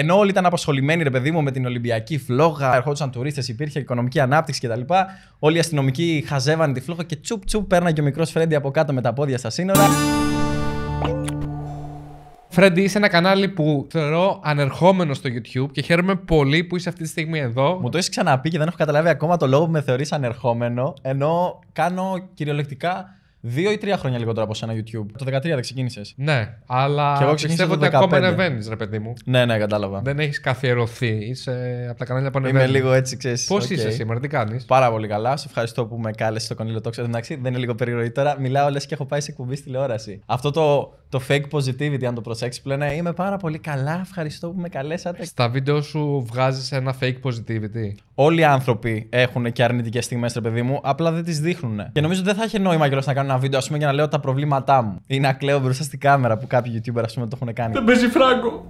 ενώ όλοι ήταν απασχολημένοι, ρε παιδί μου, με την Ολυμπιακή φλόγα, ερχόντουσαν τουρίστες, υπήρχε οικονομική ανάπτυξη κτλ. Όλοι οι αστυνομικοί χαζεύαν τη φλόγα και τσουπ τσουπ πέρναγε ο μικρός Φρέντι από κάτω με τα πόδια στα σύνορα. Φρέντι, είσαι ένα κανάλι που θεωρώ ανερχόμενο στο YouTube και χαίρομαι πολύ που είσαι αυτή τη στιγμή εδώ. Μου το έχεις ξαναπεί και δεν έχω καταλάβει ακόμα το λόγο που με θεωρείς ανερχόμενο, ενώ κάνω κυριολεκτικά δύο ή τρία χρόνια λιγότερο από ένα YouTube. Το 13 δεν ξεκίνησες. Ναι, αλλά και εγώ πιστεύω ότι ακόμα ανεβαίνεις, ρε παιδί μου. Ναι, ναι, κατάλαβα. Δεν έχεις καθιερωθεί. Είσαι από τα κανάλια που ανεβαίνει. Είμαι λίγο έτσι, ξέρεις. Πώς okay. είσαι σήμερα, τι κάνεις. Πάρα πολύ καλά. Σε ευχαριστώ που με κάλεσες το κονίλο τόξο. Εντάξει, δεν είναι λίγο περίεργο τώρα. Μιλάω λες και έχω πάει σε κουμπί στη τηλεόραση. Αυτό το, το fake positivity, αν το προσέξει, πλέον Είμαι πάρα πολύ καλά. Ευχαριστώ που με καλέσατε. Στα βίντεο σου βγάζεις ένα fake positivity. Όλοι οι άνθρωποι έχουν και αρνητικές στιγμές, ρε παιδί μου, απλά δεν τις δείχνουν. Και νομίζω δεν θα έχει νόημα κιόλας να κάνουν ένα βίντεο ας πούμε, για να λέω τα προβλήματά μου. Ή να κλαίω μπροστά στην κάμερα που κάποιοι YouTuber ας πούμε, το έχουν κάνει. Δεν παίζει φράγκο.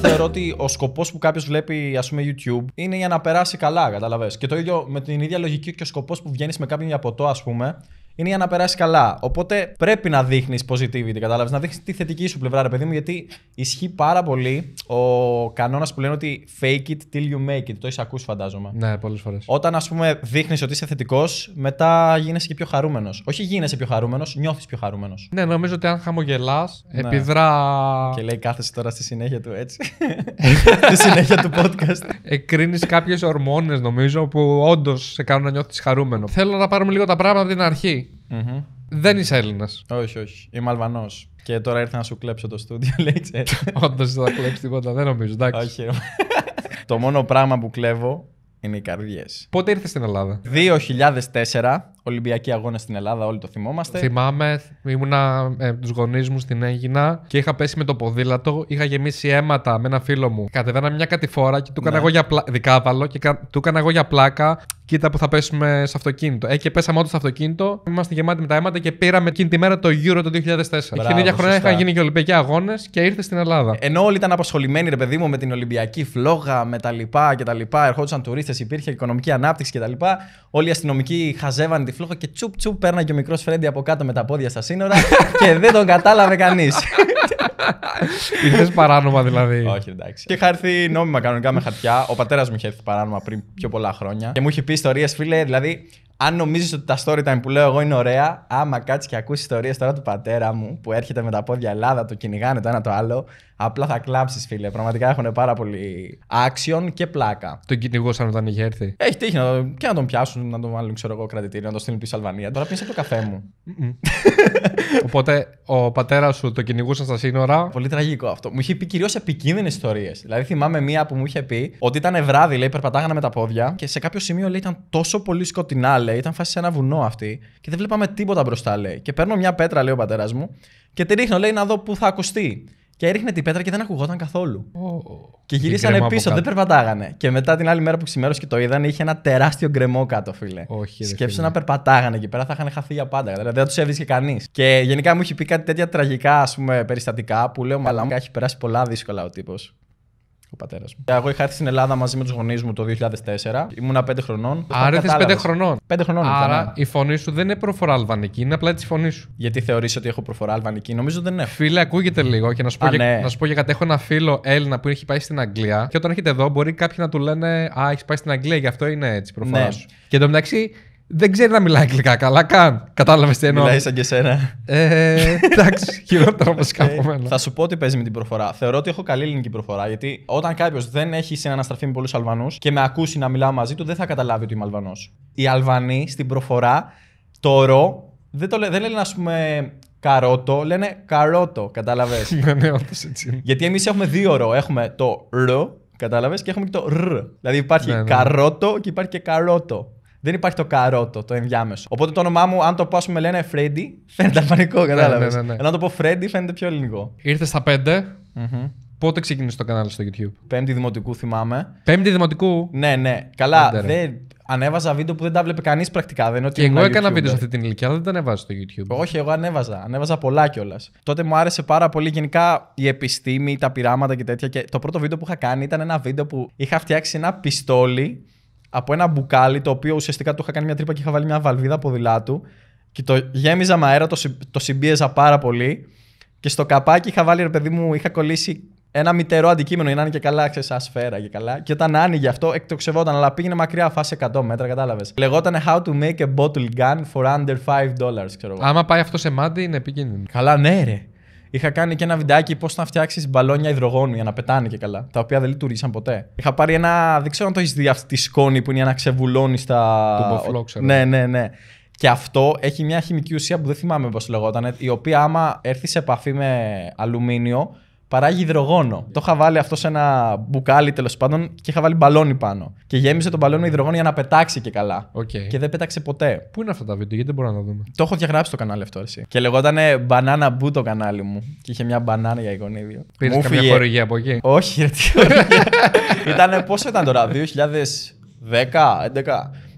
Θεωρώ ότι ο σκοπός που κάποιος βλέπει, ας πούμε, YouTube είναι για να περάσει καλά, καταλαβες. Και το ίδιο με την ίδια λογική και ο σκοπός που βγαίνεις με κάποιον για ποτό, ας πούμε, είναι για να περάσει καλά. Οπότε πρέπει να δείχνεις positivity, κατάλαβες. Να δείχνεις τη θετική σου πλευρά, ρε παιδί μου, γιατί ισχύει πάρα πολύ ο κανόνας που λένε ότι fake it till you make it. Το έχεις ακούσει, φαντάζομαι. Ναι, πολλές φορές. Όταν ας πούμε δείχνεις ότι είσαι θετικός, μετά γίνεσαι και πιο χαρούμενος. Όχι γίνεσαι πιο χαρούμενος, νιώθεις πιο χαρούμενος. Ναι, νομίζω ότι αν χαμογελάς, ναι. επιδρά. Και λέει κάθεσαι τώρα στη συνέχεια του έτσι. στη συνέχεια του podcast. Εκρίνεις κάποιες ορμόνες, νομίζω, που όντως σε κάνουν να νιώθεις χαρούμενο. Θέλω να πάρουμε λίγο τα πράγματα την αρχή. Δεν είσαι Έλληνας. Όχι, όχι. Είμαι Αλβανός. Και τώρα ήρθε να σου κλέψω το στούντιο, λέει ξέρεις. Όντως δεν θα κλέψεις τίποτα, δεν νομίζω. Εντάξει. Όχι. το μόνο πράγμα που κλέβω είναι οι καρδιές. Πότε ήρθες στην Ελλάδα, 2004 Ολυμπιακοί αγώνες στην Ελλάδα, όλοι το θυμόμαστε. Θυμάμαι, ήμουνα με τους γονείς μου στην Έγινα και είχα πέσει με το ποδήλατο. Είχα γεμίσει αίματα με ένα φίλο μου. Κατεβαίναμε μια κατηφόρα και του έκανα ναι. εγώ για πλάκα. Δικάβαλο και του έκανα εγώ για πλάκα. Κοίτα που θα πέσουμε σε αυτοκίνητο. Ε, και πέσαμε όντως στο αυτοκίνητο. Είμαστε γεμάτοι με τα αίματα και πήραμε εκείνη τη μέρα το Euro το 2004. εκείνη την ίδια χρονιά είχαν γίνει και Ολυμπιακοί αγώνες και ήρθε στην Ελλάδα. Ενώ όλοι ήταν απασχολημένοι, ρε παιδί μου, με την Ολυμπιακή φλόγα, με τα λοιπά κτλ. Ερχόντουσαν τουρίστες, υπήρχε οικονομική ανάπτυξη κτλ. Όλοι οι αστυνομικοί χαζεύαν τη φλόγο και τσουπ τσουπ παίρνα και ο μικρός Φρέντι από κάτω με τα πόδια στα σύνορα και δεν τον κατάλαβε κανείς. Είχες παράνομα δηλαδή. Όχι, εντάξει. Και είχα έρθει νόμιμα κανονικά με χαρτιά. Ο πατέρας μου είχε έρθει παράνομα πριν πιο πολλά χρόνια και μου είχε πει ιστορίες, φίλε, δηλαδή αν νομίζεις ότι τα story time που λέω εγώ είναι ωραία, άμα κάτσεις και ακούσεις ιστορίες τώρα του πατέρα μου που έρχεται με τα πόδια Ελλάδα, το κυνηγάνε το ένα το άλλο, Απλά θα κλάψεις, φίλε. Πραγματικά έχουν πάρα πολύ άξιον και πλάκα. Τον κυνηγούσαν όταν είχε έρθει. Έχει τύχει να, και να τον πιάσουν, να τον βάλουν ξέρω εγώ, κρατητήριο, να τον στείλουν πίσω Αλβανία. Τώρα πίνεις το καφέ μου. Οπότε ο πατέρας σου το κυνηγούσαν στα σύνορα. Πολύ τραγικό αυτό. Μου είχε πει κυρίως επικίνδυνες ιστορίες. Δηλαδή θυμάμαι μία που μου είχε πει ότι ήταν βράδυ, λέει, περπατάγανε με τα πόδια και σε κάποιο σημείο λέει ήταν τόσο πολύ σκοτεινά, λέει, ήταν φάση σε ένα βουνό αυτή και δεν βλέπαμε τίποτα μπροστά, λέει. Και παίρνω μια πέτρα, λέει ο πατέρας μου, και τη ρίχνω, λέει, να δω πού θα ακουστεί και έριχνε την πέτρα και δεν ακουγόταν καθόλου. Και γυρίσανε πίσω, δεν περπατάγανε. Και μετά την άλλη μέρα που ξημέρωσε και το είδαν, είχε ένα τεράστιο γκρεμό κάτω, φίλε. Όχι, Σκέψου να περπατάγανε εκεί πέρα, θα είχαν χαθεί για πάντα. Δηλαδή δεν τους έβρισκε κανείς. Και γενικά μου είχε πει κάτι τέτοια τραγικά, ας πούμε, περιστατικά που λέω μου, έχει περάσει πολλά δύσκολα ο τύπος. Ο πατέρας μου. Εγώ είχα έρθει στην Ελλάδα μαζί με τους γονείς μου το 2004. Ήμουνα 5 χρονών. Άρα ήρθε 5 χρονών. 5 χρονών Άρα ναι. η φωνή σου δεν είναι προφορά αλβανική, είναι απλά τη φωνή σου. Γιατί θεωρείς ότι έχω προφορά αλβανική, νομίζω δεν έχω. Φίλε, ακούγεται λίγο και να σου πω, Α, για, ναι. Έχω ένα φίλο Έλληνα που έχει πάει στην Αγγλία και όταν έρχεται εδώ μπορεί κάποιοι να του λένε Α, έχεις πάει στην Αγγλία, γι' αυτό είναι έτσι προφορά ναι. σου. Και εντωμεταξύ δεν ξέρει να μιλάει αγγλικά καλά καν. Κατάλαβες τι εννοώ. Μιλάει σαν και εσένα. Ε, εντάξει, χειρότερο ε, από okay. μένα. Θα σου πω τι παίζει με την προφορά. Θεωρώ ότι έχω καλή ελληνική προφορά. Γιατί όταν κάποιος δεν έχει συναναστραφεί με πολλούς Αλβανούς και με ακούσει να μιλάω μαζί του, δεν θα καταλάβει ότι είμαι Αλβανός. Οι Αλβανοί στην προφορά το ρο δεν, το λέ, δεν λένε, ας πούμε, καρότο, λένε καρότο. Κατάλαβες. ναι, ναι, όντως έτσι είναι. Γιατί εμείς έχουμε δύο ρο. Έχουμε το ρο, κατάλαβες, και έχουμε και το ρ. Δηλαδή υπάρχει ναι, ναι. καρότο και υπάρχει και καρότο. Δεν υπάρχει το καρότο, το ενδιάμεσο. Οπότε το όνομά μου, αν το πω, ας πούμε, λένε Φρέντι, φαίνεται αλβανικό, ναι, κατάλαβες. Ναι, ναι, ναι. Ενώ το πω Φρέντι, φαίνεται πιο ελληνικό. Ήρθε στα 5. Mm-hmm. Πότε ξεκίνησε το κανάλι στο YouTube, Πέμπτη Δημοτικού, θυμάμαι. Πέμπτη Δημοτικού. Ναι, ναι. Καλά. Δε... Ανέβαζα βίντεο που δεν τα βλέπει κανείς πρακτικά. Δεν και εγώ έκανα βίντεο σε αυτή την ηλικία, δεν τα ανέβαζα στο YouTube. Όχι, εγώ ανέβαζα. Ανέβαζα πολλά κιόλας. Τότε μου άρεσε πάρα πολύ γενικά η επιστήμη, τα πειράματα και τέτοια. Και το πρώτο βίντεο που είχα κάνει ήταν ένα βίντεο που είχα φτιάξει ένα πιστόλι από ένα μπουκάλι το οποίο ουσιαστικά του είχα κάνει μια τρύπα και είχα βάλει μια βαλβίδα ποδηλάτου και το γέμιζα με αέρα, το, το συμπίεζα πάρα πολύ και στο καπάκι είχα βάλει ρε παιδί μου, είχα κολλήσει ένα μητερό αντικείμενο για να είναι και καλά, ξέρεις, σαν σφαίρα και καλά. Και όταν άνοιγε αυτό, εκτοξευόταν, αλλά πήγαινε μακριά, φάση 100 μέτρα, κατάλαβες. Λεγόταν How to make a bottle gun for under $5, ξέρω εγώ. Άμα πάει αυτό σε μάτι είναι επικίνδυνο. Καλά, ναι, ρε. Είχα κάνει και ένα βιντεάκι πώς να φτιάξεις μπαλόνια υδρογόνου για να πετάνε και καλά. Τα οποία δεν λειτουργήσαν ποτέ. Είχα πάρει ένα. Δεν ξέρω αν το έχεις δει αυτή τη σκόνη που είναι να ξεβουλώνεις τα. Το μποφλό, ξέρω. Ναι, ναι, ναι. Και αυτό έχει μια χημική ουσία που δεν θυμάμαι πώς λεγόταν, η οποία άμα έρθεις σε επαφή με αλουμίνιο, παράγει υδρογόνο. Το είχα βάλει αυτό σε ένα μπουκάλι τέλος πάντων και είχα βάλει μπαλόνι πάνω. Και γέμισε τον μπαλόνι με υδρογόνο για να πετάξει και καλά. Okay. Και δεν πέταξε ποτέ. Πού είναι αυτά τα βίντεο, γιατί δεν μπορώ να τα δούμε. Το έχω διαγράψει το κανάλι αυτό εσύ. Και λεγόταν Banana Boo το κανάλι μου. Και είχε μια μπανάνα για εικονίδιο. Πήρε καμιά φύγε. χορηγία από εκεί. Όχι, γιατί. ήταν πόσο ήταν τώρα, 2010, 11.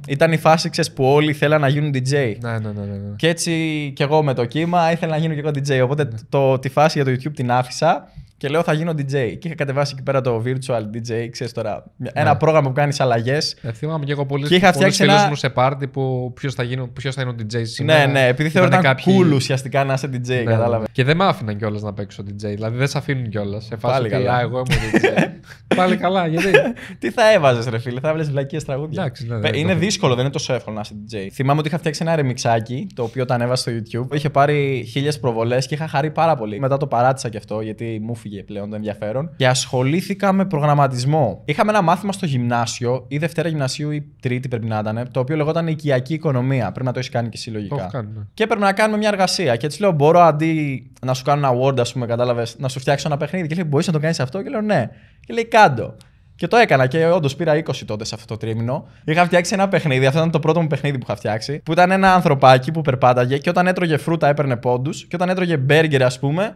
Ήταν η φάση ξέρεις, που όλοι θέλαν να γίνουν DJ. Ναι, ναι, ναι, ναι, ναι. Και έτσι κι εγώ με το κύμα ήθελα να γίνω κι εγώ DJ. Οπότε ναι. το, τη φάση για το YouTube την άφησα και λέω θα γίνω DJ. Και είχα κατεβάσει εκεί πέρα το virtual DJ, ξέρεις τώρα. Ένα ναι. πρόγραμμα που κάνεις αλλαγές. Ε, θυμάμαι και εγώ πολύ και είχα φτιάξει ένα... μου σε πάρτι που ποιος θα, γίνω, ποιος θα είναι ο DJ ναι, σήμερα. Ναι, ναι, επειδή θεωρώ ότι κάποιοι... cool ουσιαστικά να είσαι DJ, ναι, ναι, ναι, κατάλαβε. Και δεν με άφηναν κιόλας να παίξω DJ. Δηλαδή δεν σε αφήνουν κιόλας. Σε φάση Πάλι καλά, εγώ είμαι DJ. Πάλι καλά, γιατί. Τι θα έβαζες, ρε φίλε, θα έβλεπε βλακίες τραγούδια. Ε, είναι δύσκολο, δεν είναι τόσο εύκολο να είσαι DJ. Θυμάμαι ότι είχα φτιάξει ένα ρεμιξάκι το οποίο το ανέβασε στο YouTube. Είχε πάρει χίλιες προβολές και είχα χαρεί πάρα πολύ. Μετά το παράτησα κι αυτό γιατί μου έφυγε πλέον το ενδιαφέρον και ασχολήθηκα με προγραμματισμό. Είχαμε ένα μάθημα στο γυμνάσιο, ή Δευτέρα Γυμνασίου ή Τρίτη πρέπει να ήταν, το οποίο λεγόταν Οικιακή Οικονομία. Πρέπει να το έχεις κάνει και συλλογικά. Ναι. και έπρεπε να κάνουμε μια εργασία. Και έτσι λέω: Μπορώ αντί να σου κάνω ένα Word, ας πούμε, κατάλαβες, να σου φτιάξω ένα παιχνίδι. Και λέει: Μπορείς να το κάνεις αυτό. Και λέω: Ναι. Και λέει: Κάντο. Και το έκανα και όντως πήρα 20 τότε σε αυτό το τρίμηνο. Είχα φτιάξει ένα παιχνίδι, αυτό ήταν το πρώτο μου παιχνίδι που είχα φτιάξει. Που ήταν ένα ανθρωπάκι που περπάταγε και όταν έτρωγε φρούτα έπαιρνε πόντους. Και όταν έτρωγε μπέργκερ, ας πούμε,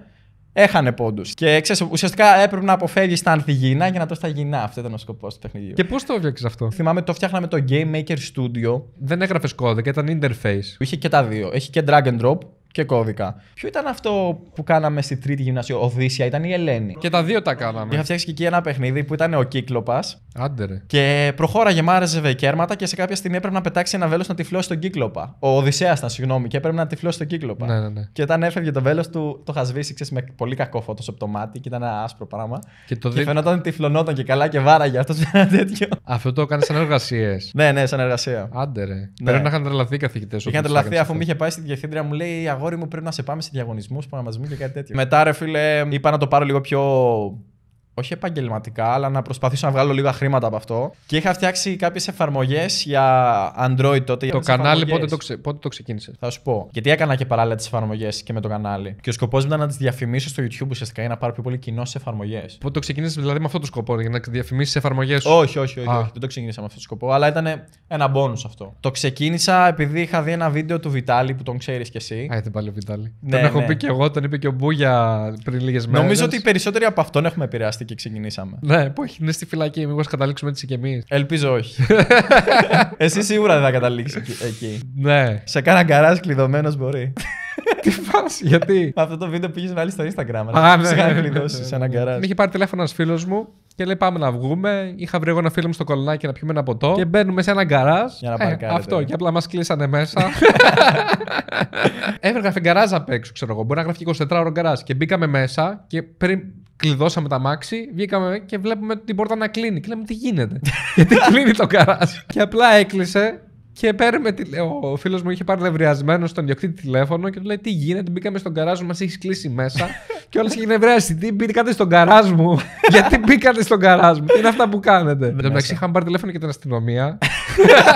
έχανε πόντους. Και ξέρεις, ουσιαστικά έπρεπε να αποφεύγεις τα ανθιγεινά για να το τα γυνά. Αυτό ήταν ο σκοπός του παιχνιδιού. Και πώς το έφτιαξες αυτό. Θυμάμαι το φτιάχναμε το Game Maker Studio. Δεν έγραφες κώδικα, ήταν interface. Είχε και τα δύο. Έχει και drag and drop και κώδικα. Ποιο ήταν αυτό που κάναμε στη τρίτη γυμνασίου, Οδύσσια, ήταν η Ελένη. Και τα δύο τα κάναμε. Είχα φτιάξει και εκεί ένα παιχνίδι που ήταν ο κύκλοπας. Άντερε. Και προχώραγε, μ' άρεσε κέρματα και σε κάποια στιγμή έπρεπε να πετάξει ένα βέλος να τυφλώσει τον κύκλοπα. Ο Οδυσσέας ήταν, συγγνώμη, και έπρεπε να τυφλώσει τον κύκλοπα. Ναι, ναι, ναι. Και όταν έφευγε το βέλος του, το είχα σβήσει ξέρεις, με πολύ κακό φωτό από το μάτι και ήταν ένα άσπρο πράγμα. Και, το και δι... φαινόταν τυφλωνόταν και καλά και βάραγε αυτός ένα τέτοιο. Αυτό το έκανε σαν εργασίες. ναι, ναι, σαν εργασία. Άντε ρε. Ναι. Πρέπει να είχαν τρελαθεί οι καθηγητές. Είχαν τρελαθεί αφού είχε πάει στη διευθύντρια μου λέει αγόρι μου, πρέπει να σε πάμε σε διαγωνισμούς, που να μα και κάτι τέτοιο. Μετά, ρε φίλε, είπα να το πάρω λίγο πιο όχι επαγγελματικά, αλλά να προσπαθήσω να βγάλω λίγα χρήματα από αυτό. Και είχα φτιάξει κάποιες εφαρμογές για Android τότε. Το κανάλι πότε το, ξε... πότε το ξεκίνησε. Θα σου πω. Γιατί έκανα και παράλληλα τις εφαρμογές και με το κανάλι. Και ο σκοπός μου ήταν να τις διαφημίσω στο YouTube ουσιαστικά ή να πάρω πιο πολύ κοινό σε εφαρμογές. Πότε το ξεκίνησες δηλαδή με αυτό το σκοπό, για να διαφημίσεις εφαρμογές σου. Όχι, όχι, όχι, όχι. Δεν το ξεκίνησα με αυτό το σκοπό, αλλά ήταν ένα bonus αυτό. Το ξεκίνησα επειδή είχα δει ένα βίντεο του Βιτάλη που τον ξέρεις κι εσύ. Α, πάλι ο Βιτάλη. Ναι, τον ναι. έχω πει κι εγώ, τον είπε και ο Μπούγια πριν λίγες μέρε. Νομίζω ότι περισσότεροι από αυτόν έχουμε επηρεαστεί και ξεκινήσαμε. Ναι, που έχει, είναι στη φυλακή, μήπως καταλήξουμε έτσι κι εμείς. Ελπίζω όχι. Εσύ σίγουρα δεν θα καταλήξεις εκεί. Ναι. Σε κάνα γκαράζ κλειδωμένος μπορεί. Τι φάση, γιατί. Αυτό το βίντεο πήγε βάλει στο Instagram. Α, ναι. Σε να κλειδώσεις σε ένα γκαράζ. Είχε πάρει τηλέφωνο ένας φίλος μου και λέει πάμε να βγούμε. Είχα βρει εγώ ένα φίλο μου στο κολονάκι να πιούμε ένα ποτό. Και μπαίνουμε σε ένα γκαράζ. Για να ε, αυτό. Και απλά μας κλείσανε μέσα. Έβγραφε γκαράζ απ' έξω, ξέρω εγώ. Μπορεί να γράφει 24 ώρε γκαράζ. Και μπήκαμε μέσα και πριν κλειδώσαμε τα μάξι, βγήκαμε και βλέπουμε την πόρτα να κλείνει. Και λέμε τι γίνεται. Γιατί κλείνει το καράζ. και απλά έκλεισε και παίρνουμε τηλε... Ο φίλος μου είχε πάρει νευριασμένο στον ιδιοκτήτη τηλέφωνο και του λέει: Τι γίνεται, μπήκαμε στον καράζ μου, μας έχεις κλείσει μέσα. και όλα είχε νευριάσει. Τι μπήκατε στον καράζ μου, Γιατί μπήκατε στον καράζ μου, Τι είναι αυτά που κάνετε. Εν τω μεταξύ, είχαμε πάρει τηλέφωνο και την αστυνομία.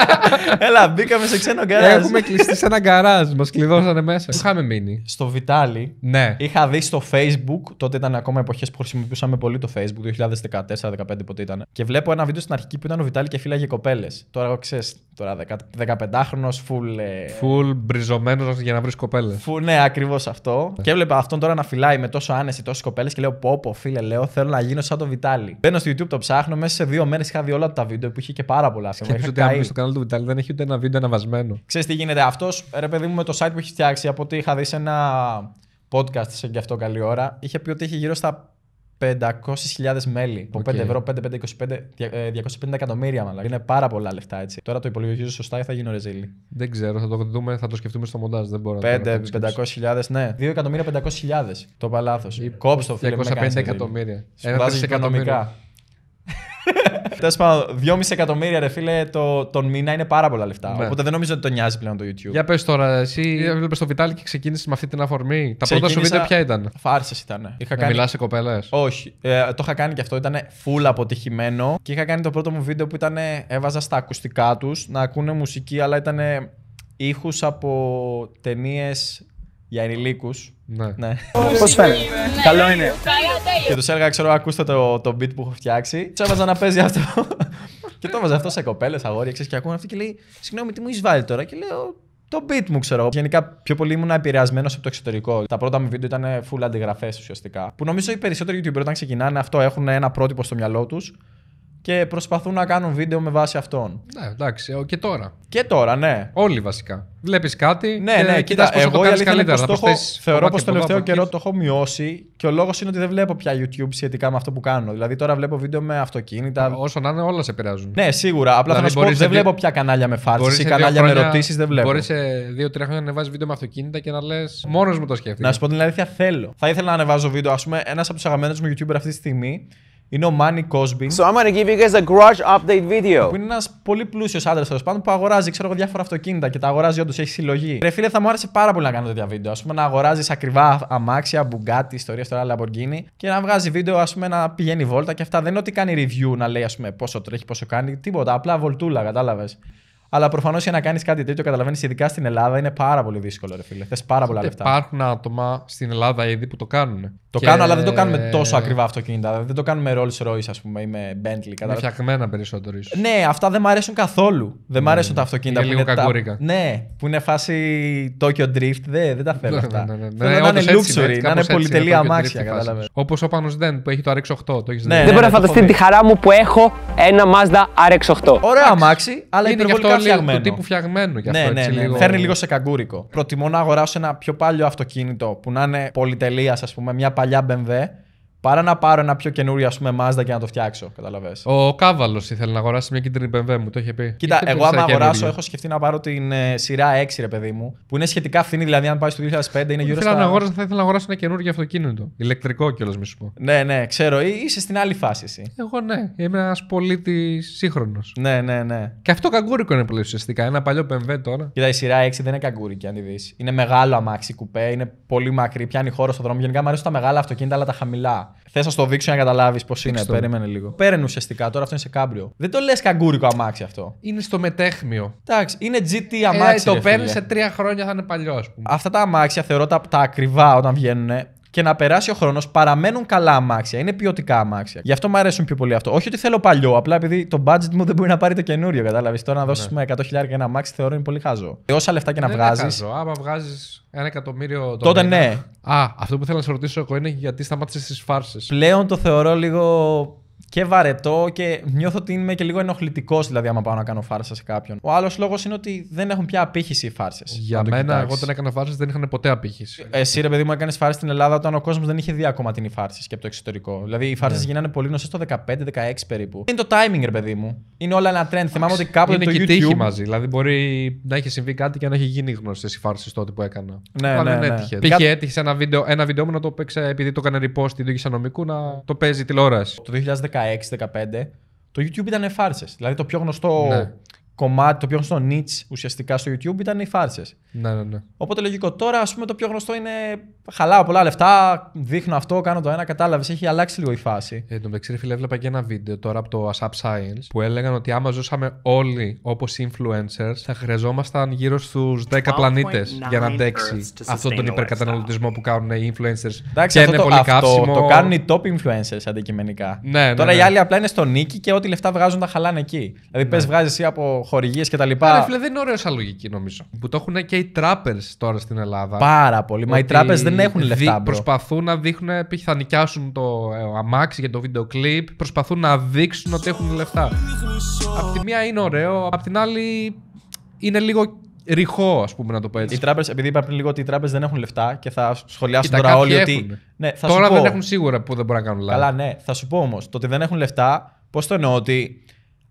Έλα, μπήκαμε σε ξένο γκαράζ. Έχουμε κλειστεί σε ένα γκαράζ. Μας κλειδώσανε μέσα. Είχαμε μείνει. Στο Βιτάλι ναι. είχα δει στο Facebook. Τότε ήταν ακόμα εποχές που χρησιμοποιούσαμε πολύ το Facebook. 2014-2015 ποτέ ήταν. Και βλέπω ένα βίντεο στην αρχική που ήταν ο Βιτάλι και φύλαγε κοπέλες. Τώρα ξέρεις, τώρα 15χρονο, full. Ε, full μπριζωμένος για να βρεις κοπέλες. Ναι, ακριβώς αυτό. Και έβλεπα αυτόν τώρα να φυλάει με τόσο άνεση τόσες κοπέλες και λέω πω πω φίλε, λέω θέλω να γίνω σαν το Βιτάλι. Μπαίνω στο YouTube, το ψάχνω. Μέσα σε δύο μέρες είχα δει όλα τα βίντεο που είχε και πάρα πολλά. Σκέφτομαι ότι κάνει στο κανάλι του Βιτάλη δεν έχει ούτε ένα βίντεο αναβασμένο. Ξέρεις τι γίνεται. Αυτός, ρε παιδί μου, με το site που έχει φτιάξει, από ό,τι είχα δει σε ένα podcast σε γι' αυτό καλή ώρα, είχε πει ότι έχει γύρω στα 500.000 μέλη. Okay. Από 5 ευρώ, 5, 5, 25, 250 εκατομμύρια μάλλον. Είναι πάρα πολλά λεφτά έτσι. Τώρα το υπολογίζω σωστά ή θα γίνω ρεζίλη. Δεν ξέρω, θα το δούμε, θα το σκεφτούμε στο μοντάζ. Δεν μπορώ 5, 500.000, ναι. 2 εκατομμύρια 500.000. Το παλάθο. το 250 εκατομμύρια. Ένα εκατομμύρια. Τέλο πάντων, 2,5 εκατομμύρια ρε φίλε το, τον μήνα είναι πάρα πολλά λεφτά. Ναι. Οπότε δεν νομίζω ότι τον νοιάζει πλέον το YouTube. Για πες τώρα, εσύ έβλεπε ε, το Βιτάλη και ξεκίνησε με αυτή την αφορμή. Τα πρώτα σου βίντεο ποια ήταν. Φάρσες ήταν. Ναι. Είχα κάνει... Μιλάς σε κοπέλες. Όχι. Ε, το είχα κάνει και αυτό. Ήταν full αποτυχημένο. Και είχα κάνει το πρώτο μου βίντεο που ήταν. Έβαζα στα ακουστικά τους να ακούνε μουσική, αλλά ήταν ήχους από ταινίες για ενηλίκους. Ναι. ναι. Πώς φαίνεται. Ναι. Καλό είναι. Και του έλεγα, ξέρω, ακούστε το, το beat που έχω φτιάξει. Του να παίζει αυτό. και το έβαζα αυτό σε κοπέλες, αγόρια, ξέρεις και ακούω αυτή και λέει, Συγγνώμη, τι μου έχεις βάλει τώρα. Και λέω, το beat μου, ξέρω. Γενικά, πιο πολύ ήμουν επηρεασμένος από το εξωτερικό. Τα πρώτα μου βίντεο ήταν full αντιγραφές ουσιαστικά. Που νομίζω οι περισσότεροι YouTuber όταν ξεκινάνε αυτό έχουν ένα πρότυπο στο μυαλό τους και προσπαθούν να κάνουν βίντεο με βάση αυτόν. Ναι, εντάξει, και τώρα. Και τώρα, ναι. Όλοι βασικά. Βλέπεις κάτι. Ναι, και ναι, κοίτα, εγώ η καλύτερα. Το έχω, θεωρώ πω το τελευταίο καιρό το έχω μειώσει και ο λόγος είναι ότι δεν βλέπω πια YouTube σχετικά με αυτό που κάνω. Δηλαδή τώρα βλέπω βίντεο με αυτοκίνητα. Όσο να είναι, όλα σε επηρεάζουν. Ναι, σίγουρα. Απλά δηλαδή, θα πω δεν βλέπω πια κανάλια με φάρσει ή κανάλια με ερωτήσεις. Δεν βλέπω. Μπορείς σε δύο-τρία χρόνια να ανεβάζει βίντεο με αυτοκίνητα και να λες μόνος μου το σκέφτηκα. Να σου πω την αλήθεια θέλω. Θα ήθελα να ανεβάζω βίντεο. Ας πούμε, ένας από τους αγαμένου μου YouTuber αυτή τη στιγμή είναι ο Μάνι Κόσμπι. So I'm gonna give you guys a garage update video. Που είναι ένας πολύ πλούσιος άντρας τέλος πάντων που αγοράζει ξέρω, εγώ διάφορα αυτοκίνητα και τα αγοράζει όντως, έχει συλλογή. Ρε φίλε, θα μου άρεσε πάρα πολύ να κάνω τέτοια βίντεο. Ας πούμε να αγοράζεις ακριβά αμάξια, μπουγκάτι, ιστορία τώρα, Lamborghini και να βγάζει βίντεο, ας πούμε να πηγαίνει βόλτα και αυτά. Δεν είναι ότι κάνει review να λέει ας πούμε πόσο τρέχει, πόσο κάνει, τίποτα. Απλά βολτούλα, κατάλαβες. Αλλά προφανώς για να κάνεις κάτι τέτοιο, καταλαβαίνεις, ειδικά στην Ελλάδα είναι πάρα πολύ δύσκολο, ρε φίλε. Θες πάρα πολλά λεφτά. Υπάρχουν άτομα στην Ελλάδα ήδη που το κάνουν. Το και... κάνουν, αλλά δεν το κάνουμε τόσο ακριβά αυτοκίνητα. δεν το κάνουμε με Rolls Royce, ας πούμε, ή με Bentley. Με φτιαγμένα περισσότερο, ίσως. Ναι, αυτά δεν μου αρέσουν καθόλου. Δεν mm. μου ναι, αρέσουν τα ναι. αυτοκίνητα. που λίγο είναι κακούρικα. Ναι, που είναι φάση Tokyo Drift. Δεν, δεν τα θέλω ναι, αυτά. Ναι, να είναι luxury, να είναι πολυτελή αμάξια, Όπως ο Πάνο Δεν που έχει το RX8. Δεν μπορεί να φανταστεί τη χαρά μου που έχω ένα Mazda RX8. Ωραία αμάξι, αλλά είναι υπερβολικά αυτό φτιαγμένο. Του τύπου φτιαγμένο Ναι, ναι, ναι. Φέρνει λίγο σε καγκούρικο. Προτιμώ να αγοράσω ένα πιο παλιό αυτοκίνητο που να είναι πολυτελείας, ας πούμε, μια παλιά BMW Παρά να πάρω ένα πιο καινούριο ας πούμε Mazda και να το φτιάξω, καταλαβες. Ο Κάβαλος ήθελε να αγοράσει μια κίτρινη BMW, μου το είχε πει. Κοίτα, είχε εγώ άμα αγοράσω, έχω σκεφτεί να πάρω την ε, σειρά 6, ρε παιδί μου, που είναι σχετικά φθηνή, δηλαδή αν πάει στο 2005 είναι γύρω στα. Να αγοράσω, θα ήθελα να αγοράσω ένα καινούριο αυτοκίνητο. Ηλεκτρικό κιόλας, μη σου πω. Ναι, ναι, ξέρω. Ή, είσαι στην άλλη φάση εσύ. Εγώ ναι, είμαι ένας πολίτης σύγχρονος. Ναι, ναι, ναι. Και αυτό καγκούρικο είναι πολύ ουσιαστικά. Ένα παλιό BMW τώρα. Κοίτα, η σειρά 6 δεν είναι καγκούρικη, αν τη δεις. Είναι μεγάλο αμάξι κουπέ, είναι πολύ μακρύ, πιάνει χώρο στο δρόμο. Γενικά μου αρέσουν τα μεγάλα αυτοκίνητα, αλλά τα χαμηλά. Θε να το δείξω για να καταλάβεις πώς είναι. Το. Περίμενε λίγο. Παίρνει ουσιαστικά τώρα αυτό είναι σε κάμπριο. Δεν το λες καγκούρικο αμάξι αυτό. Είναι στο μετέχμιο. Εντάξει, είναι GT ε, αμάξι. Ε, το παίρνει σε τρία χρόνια θα είναι παλιό, ας πούμε. Αυτά τα αμάξια θεωρώ τα, τα ακριβά όταν βγαίνουν και να περάσει ο χρόνος, παραμένουν καλά αμάξια. Είναι ποιοτικά αμάξια. Γι' αυτό μου αρέσουν πιο πολύ αυτό. Όχι ότι θέλω παλιό, απλά επειδή το budget μου δεν μπορεί να πάρει το καινούριο. Κατάλαβες τώρα να δώσει ναι. 100.000 για ένα αμάξι θεωρώ είναι πολύ χάζο. Και όσα λεφτά και να βγάζει. Άμα βγάζεις ένα εκατομμύριο το Τότε ναι. Α, αυτό που θέλω να σε ρωτήσω εγώ είναι γιατί σταμάτησες τι φάρσει. Πλέον το θεωρώ λίγο και βαρετό και νιώθω ότι είμαι και λίγο ενοχλητικός, δηλαδή, άμα πάω να κάνω φάρσα σε κάποιον. Ο άλλος λόγος είναι ότι δεν έχουν πια απήχηση οι φάρσες. Για μένα, εγώ όταν έκανα φάρσες δεν είχαν ποτέ απήχηση. Εσύ, ρε παιδί μου, έκανες φάρσες στην Ελλάδα όταν ο κόσμος δεν είχε δει ακόμα την φάρση και από το εξωτερικό. Δηλαδή, οι φάρσες yeah. Ναι. γίνανε πολύ γνωστές το 15-16 περίπου. Είναι το timing, ρε παιδί μου. Είναι όλα ένα trend. Θυμάμαι ότι κάποτε. Είναι το και YouTube... μαζί. Δηλαδή, μπορεί να έχει συμβεί κάτι και να έχει γίνει γνωστές οι φάρσες τότε που έκανα. Ναι, Αλλά ναι, δεν ναι. έτυχε. Πήγε, έτυχε ένα βίντεο, να το επειδή το έκανε ρηπό στην δίκη να το παίζει τηλεόραση. Το 16-15, το YouTube ήταν φάρσες. Δηλαδή το πιο γνωστό ναι κομμάτι, το πιο γνωστό niche ουσιαστικά στο YouTube ήταν οι φάρσες. Ναι, ναι, ναι. Οπότε λογικό. Τώρα, ας πούμε, το πιο γνωστό είναι χαλάω πολλά λεφτά, δείχνω αυτό, κάνω το ένα. Κατάλαβες, έχει αλλάξει λίγο η φάση. Ε, εν τω φίλε, έβλεπα και ένα βίντεο τώρα από το ASAP Science που έλεγαν ότι άμα ζούσαμε όλοι όπως influencers, θα χρειαζόμασταν γύρω στους 10 πλανήτες για να αντέξει αυτόν τον υπερκαταναλωτισμό που κάνουν οι influencers. Εντάξει, και είναι πολύ Το κάνουν οι top influencers αντικειμενικά. Ναι, ναι, τώρα οι ναι. άλλοι απλά είναι στο νίκη και ό,τι λεφτά βγάζουν τα χαλάνε εκεί. Δηλαδή, πες βγάζεις από χορηγίες κτλ. Άρα, φίλε, δεν είναι ωραίος σαν λογική νομίζω. Που το έχουν και οι trappers τώρα στην Ελλάδα. Πάρα πολύ. Μα οι trappers δεν έχουν λεφτά. Προσπαθούν να δείχνουν, π.χ. θα νοικιάσουν το ε, αμάξι για το βίντεο κλειπ. Προσπαθούν να δείξουν ότι έχουν λεφτά. Απ' τη μία είναι ωραίο, απ' την άλλη είναι λίγο ρηχό, ας πούμε, να το πω έτσι. Οι τράπεζε, επειδή είπα πριν λίγο ότι οι τράπεζε δεν έχουν λεφτά και θα σχολιάσουν τώρα όλοι ότι. Ναι, τώρα δεν έχουν σίγουρα που δεν μπορούν να κάνουν Καλά, ναι. Θα σου πω όμως το ότι δεν έχουν λεφτά, πώς το εννοώ ότι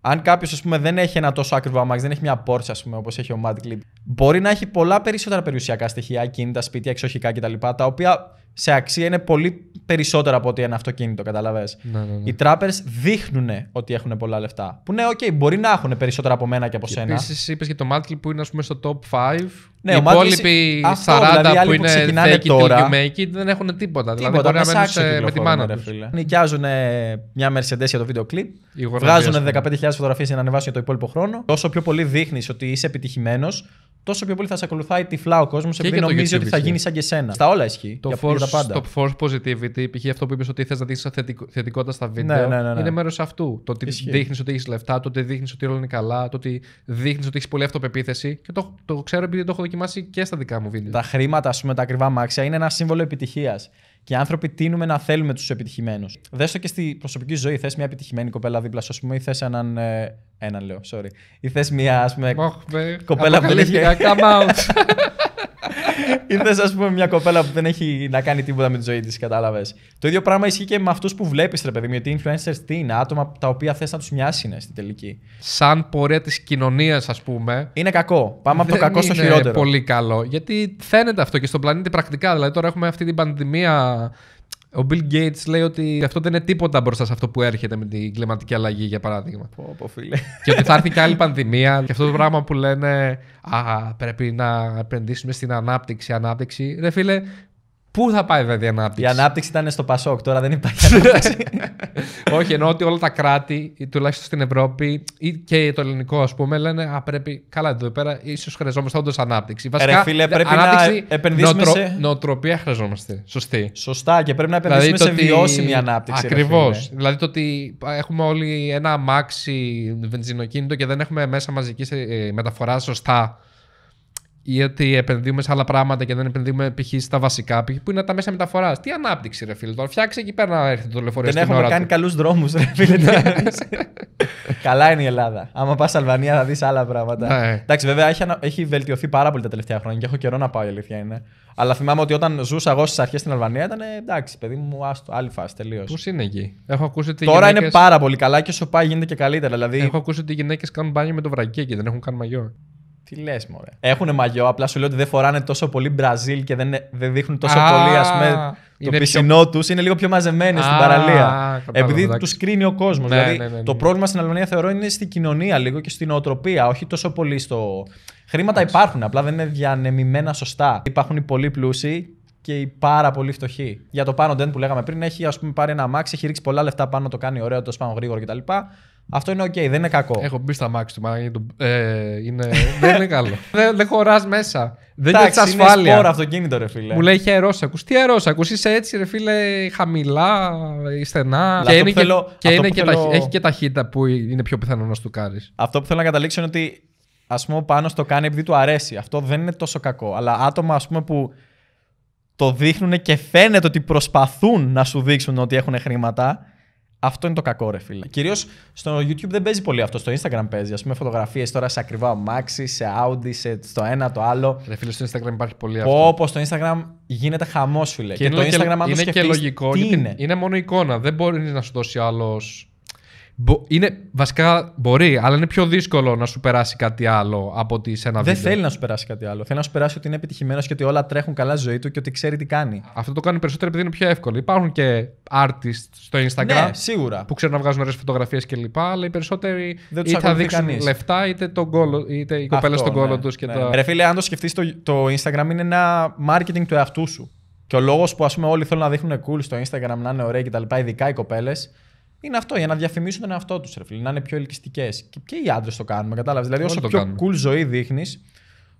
αν κάποιος δεν έχει ένα τόσο ακριβό αμάξι, δεν έχει μια Porsche ας πούμε, όπως έχει ο Mad μπορεί να έχει πολλά περισσότερα περιουσιακά στοιχεία, κινητά, σπίτια, εξοχικά κτλ. Τα οποία σε αξία είναι πολύ περισσότερο από ότι ένα αυτοκίνητο, καταλαβες. Ναι, ναι, ναι. Οι trappers δείχνουν ότι έχουν πολλά λεφτά. Που ναι, οκ, okay, μπορεί να έχουν περισσότερα από μένα και από σένα. Επίσης, είπες και το Μάτλι που είναι ας πούμε, στο top 5. Ναι, Οι υπόλοιποι 40 δηλαδή, που είναι fake τώρα, make δεν έχουν τίποτα. τίποτα δηλαδή, μπορεί να μένουν με τη μάνα του. Νοικιάζουν μια Mercedes για το βίντεο κλειπ. Βγάζουν 15.000 φωτογραφίες για να ανεβάσουν για το υπόλοιπο χρόνο. Όσο πιο πολύ δείχνεις ότι είσαι επιτυχημένος, τόσο πιο πολύ θα σε ακολουθάει τυφλά ο κόσμος επειδή νομίζει ότι θα γίνεις σαν και σένα. Στα όλα ισχύει. Το πάντα. Στο force positivity, π.χ. αυτό που είπες ότι θες να δείξει θετικότητα στα βίντεο, ναι, ναι, ναι, ναι. είναι μέρος αυτού. Το ότι δείχνεις ότι έχεις λεφτά, το ότι δείχνεις ότι όλα είναι καλά, το ότι δείχνεις ότι έχεις πολύ αυτοπεποίθηση. Και το, το ξέρω επειδή το έχω δοκιμάσει και στα δικά μου βίντεο. Τα χρήματα, ας πούμε, τα ακριβά μάξια είναι ένα σύμβολο επιτυχίας. Και οι άνθρωποι τίνουμε να θέλουμε τους επιτυχημένους. Δέστο και στη προσωπική ζωή, θες μια επιτυχημένη κοπέλα δίπλα σου, ας πούμε, ή θες έναν ε, Έναν λέω, sorry. Ή μία, ας πούμε, oh, κοπέλα που δεν έχει... Come out. θες, ας πούμε, μια κοπέλα που δεν έχει να κάνει τίποτα με τη ζωή της, κατάλαβες. Το ίδιο πράγμα ισχύει και με αυτούς που βλέπεις, ρε παιδί μου, Γιατί οι influencers τι είναι, άτομα τα οποία θες να τους μοιάσει στην τελική. Σαν πορεία της κοινωνίας, ας πούμε. Είναι κακό. Πάμε από το κακό στο χειρότερο. Είναι πολύ καλό. Γιατί φαίνεται αυτό και στον πλανήτη πρακτικά. Δηλαδή, τώρα έχουμε αυτή την πανδημία ο Bill Gates λέει ότι αυτό δεν είναι τίποτα μπροστά σε αυτό που έρχεται με την κλιματική αλλαγή, για παράδειγμα. Πω, φίλε. Και ότι θα έρθει και άλλη πανδημία. Και αυτό το πράγμα που λένε Α, πρέπει να επενδύσουμε στην ανάπτυξη, ανάπτυξη. Ρε φίλε, Πού θα πάει βέβαια η ανάπτυξη. Η ανάπτυξη ήταν στο Πασόκ, τώρα δεν υπάρχει ανάπτυξη. Όχι, εννοώ ότι όλα τα κράτη, τουλάχιστον στην Ευρώπη ή και το ελληνικό, ας πούμε, λένε Α, πρέπει. Καλά, εδώ πέρα ίσως χρειαζόμαστε όντως ανάπτυξη. Βασικά, Ρε φίλε, πρέπει ανάπτυξη, να επενδύσουμε νοτρο, Νοοτροπία χρειαζόμαστε. Σωστή. Σωστά, και πρέπει να δηλαδή επενδύσουμε σε βιώσιμη ανάπτυξη. Ακριβώς. Δηλαδή το ότι έχουμε όλοι ένα αμάξι βενζινοκίνητο και δεν έχουμε μέσα μαζικής ε, μεταφοράς σωστά ή ότι επενδύουμε σε άλλα πράγματα και δεν επενδύουμε π.χ. στα βασικά, που είναι τα μέσα μεταφοράς. Τι ανάπτυξη, ρε φίλε. Τώρα φτιάξει εκεί πέρα να έρθει το λεωφορείο. Δεν έχουμε κάνει καλούς δρόμους, ρε φίλε. Ναι. Καλά είναι η Ελλάδα. Άμα πας Αλβανία θα δεις άλλα πράγματα. Ναι. Εντάξει, βέβαια έχει, έχει βελτιωθεί πάρα πολύ τα τελευταία χρόνια και έχω καιρό να πάω, η αλήθεια είναι. Αλλά θυμάμαι ότι όταν ζούσα εγώ στις αρχές στην Αλβανία ήταν ε, εντάξει, παιδί μου, άστο, άλλη φάση τελείως. Πού είναι εκεί. Έχω ακούσει ότι Τώρα γυναίκες... είναι πάρα πολύ καλά και όσο πάει γίνεται και καλύτερα. Δηλαδή... Έχω ακούσει ότι οι γυναίκες κάνουν μπάνιο με το βραγγί και δεν έχουν καν μαγιό. Τι λες, Μωρέ. Έχουν μαγιό, απλά σου λέω ότι δεν φοράνε τόσο πολύ Μπραζίλ και δεν, δεν δείχνουν τόσο πολύ. Ας το πισινό πιο... τους είναι λίγο πιο μαζεμένοι ah, στην παραλία. επειδή τους κρίνει ο κόσμος. Ναι, δηλαδή, ναι, ναι, το πρόβλημα στην Αλβανία θεωρώ είναι στην κοινωνία λίγο και στην οτροπία, όχι τόσο πολύ στο. Χρήματα υπάρχουν, απλά δεν είναι διανεμημένα σωστά. Υπάρχουν οι πολύ πλούσιοι και οι πάρα πολύ φτωχοί. Για το πάνω που λέγαμε πριν, έχει ας πούμε, πάρει ένα αμάξι, έχει ρίξει πολλά λεφτά πάνω, το κάνει ωραίο, το σπάνω γρήγορο κτλ. Αυτό είναι οκ, okay, δεν είναι κακό. Έχω μπει στα μάξι του Ε, είναι, δεν είναι καλό. δεν, δεν χωράς μέσα. Δεν έχει ασφάλεια. Είναι αυτοκίνητο, ρε φίλε. Μου λέει είχε ακούς. Τι ακούς. είσαι έτσι, ρε φίλε, χαμηλά, στενά. Και, είναι, θέλω, και, είναι και θέλω... έχει και ταχύτητα που είναι πιο πιθανό να σου κάνεις. Αυτό που θέλω να καταλήξω είναι ότι ας πούμε πάνω στο κάνει επειδή του αρέσει. Αυτό δεν είναι τόσο κακό. Αλλά άτομα ας πούμε, που το δείχνουν και φαίνεται ότι προσπαθούν να σου δείξουν ότι έχουν χρήματα αυτό είναι το κακό, ρε φίλε. Κυρίως στο YouTube δεν παίζει πολύ αυτό. Στο Instagram παίζει. Ας πούμε, φωτογραφίες τώρα σε ακριβά αμάξι σε Audi, σε το ένα, το άλλο. Ρε φίλε, στο Instagram υπάρχει πολύ αυτό. Όπω στο Instagram γίνεται χαμός, φίλε. Και, το Instagram, αν το είναι και λογικό. Τι είναι. είναι μόνο εικόνα. Δεν μπορείς να σου δώσει άλλος είναι, βασικά μπορεί, αλλά είναι πιο δύσκολο να σου περάσει κάτι άλλο από ότι σε ένα Δεν βίντεο. Δεν θέλει να σου περάσει κάτι άλλο. Θέλει να σου περάσει ότι είναι επιτυχημένος και ότι όλα τρέχουν καλά στη ζωή του και ότι ξέρει τι κάνει. Αυτό το κάνει περισσότερο επειδή είναι πιο εύκολο. Υπάρχουν και artists στο Instagram ναι, σίγουρα. που ξέρουν να βγάζουν ωραίες φωτογραφίες κλπ. Αλλά οι περισσότεροι Δεν είτε θα δείξουν κανείς. λεφτά είτε, είτε οι κοπέλες στον κόλο ναι, τους. Ναι. Τα... Ρε φίλε, αν το σκεφτείς, το, το Instagram είναι ένα marketing του εαυτού σου. Και ο λόγος που ας πούμε, όλοι θέλουν να δείχνουν cool στο Instagram, να είναι ωραίοι κτλ., ειδικά οι κοπέλες, είναι αυτό, για να διαφημίσουν τον εαυτό τους, να είναι πιο ελκυστικές. Και, και οι άντρες το κάνουμε, κατάλαβες. Δηλαδή, όσο το πιο κάνουμε. cool ζωή δείχνεις,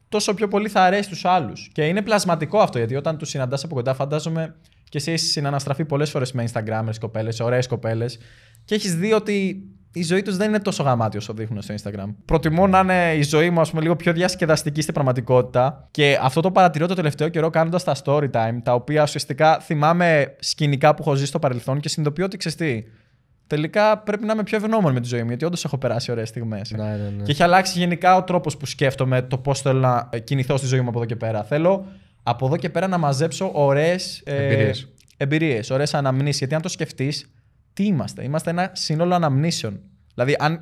τόσο πιο πολύ θα αρέσει τους άλλους. Και είναι πλασματικό αυτό, γιατί όταν τους συναντάς από κοντά, φαντάζομαι και εσύ έχεις συναναστραφεί πολλές φορές με Instagramers κοπέλες, ωραίες κοπέλες, και έχεις δει ότι η ζωή τους δεν είναι τόσο γαμάτι όσο δείχνουν στο Instagram. Προτιμώ να είναι η ζωή μου, ας πούμε, λίγο πιο διασκεδαστική στην πραγματικότητα. Και αυτό το παρατηρώ το τελευταίο καιρό κάνοντας τα story time, τα οποία ουσιαστικά θυμάμαι σκηνικά που έχω ζήσει στο παρελθόν και συνειδητοποιώ ότι ξεστεί τελικά πρέπει να είμαι πιο ευγνώμων με τη ζωή μου, γιατί όντως έχω περάσει ωραίες στιγμές. Ναι, ναι, ναι. Και έχει αλλάξει γενικά ο τρόπος που σκέφτομαι το πώς θέλω να ε, κινηθώ στη ζωή μου από εδώ και πέρα. Θέλω από εδώ και πέρα να μαζέψω ωραίες ε, εμπειρίες, ωραίες αναμνήσεις. Γιατί αν το σκεφτείς, τι είμαστε. Είμαστε ένα σύνολο αναμνήσεων. Δηλαδή, αν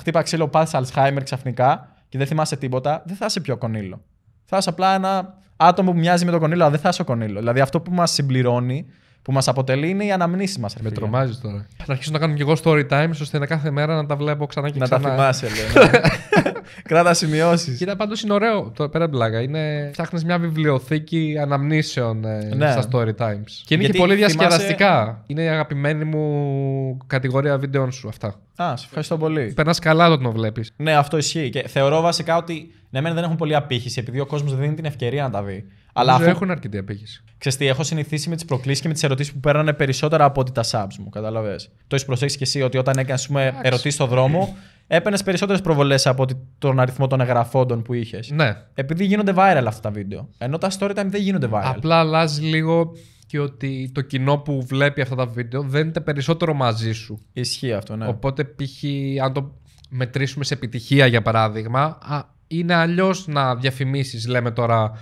χτύπα ξύλο, πα Αλσχάιμερ ξαφνικά και δεν θυμάσαι τίποτα, δεν θα είσαι πιο κονήλο. Θα είσαι απλά ένα άτομο που μοιάζει με τον κονήλο, αλλά δεν θα είσαι ο Δηλαδή, αυτό που μας συμπληρώνει που μας αποτελεί είναι οι αναμνήση μα. Με τρομάζεις τώρα. Θα αρχίσω να κάνω και εγώ story times ώστε να κάθε μέρα να τα βλέπω ξανά και ξανά. Να τα θυμάσαι, λέω. Κράτα σημειώσεις. Κοίτα, πάντως είναι ωραίο. Το πέρα μπλάκα. Είναι... Φτιάχνεις μια βιβλιοθήκη αναμνήσεων ε, ναι. στα story times. Και είναι και πολύ διασκεδαστικά. Είναι η αγαπημένη μου κατηγορία βίντεο σου αυτά. Α, σε ευχαριστώ πολύ. Περνάς καλά όταν το βλέπεις. Ναι, αυτό ισχύει. Και θεωρώ βασικά ότι ναι, μεν δεν έχουν πολύ απήχηση επειδή ο κόσμος δεν δίνει την ευκαιρία να τα δει. Αλλά αφού... έχουν αρκετή απήχηση. Ξέρετε, έχω συνηθίσει με τις προκλήσεις και με τις ερωτήσεις που παίρνανε περισσότερα από ότι τα subs μου. Καταλαβέ. Το έχεις προσέξει και εσύ ότι όταν έκανες ερωτήσει στον δρόμο, έπαιρνες περισσότερες προβολές από τον αριθμό των εγγραφόντων που είχες. Ναι. Επειδή γίνονται viral αυτά τα βίντεο. Ενώ τα story time δεν γίνονται viral. Απλά αλλάζει λίγο και ότι το κοινό που βλέπει αυτά τα βίντεο δεν είναι περισσότερο μαζί σου. Ισχύει αυτό, ναι. Οπότε, π.χ. αν το μετρήσουμε σε επιτυχία, για παράδειγμα, είναι αλλιώς να διαφημίσεις, λέμε τώρα,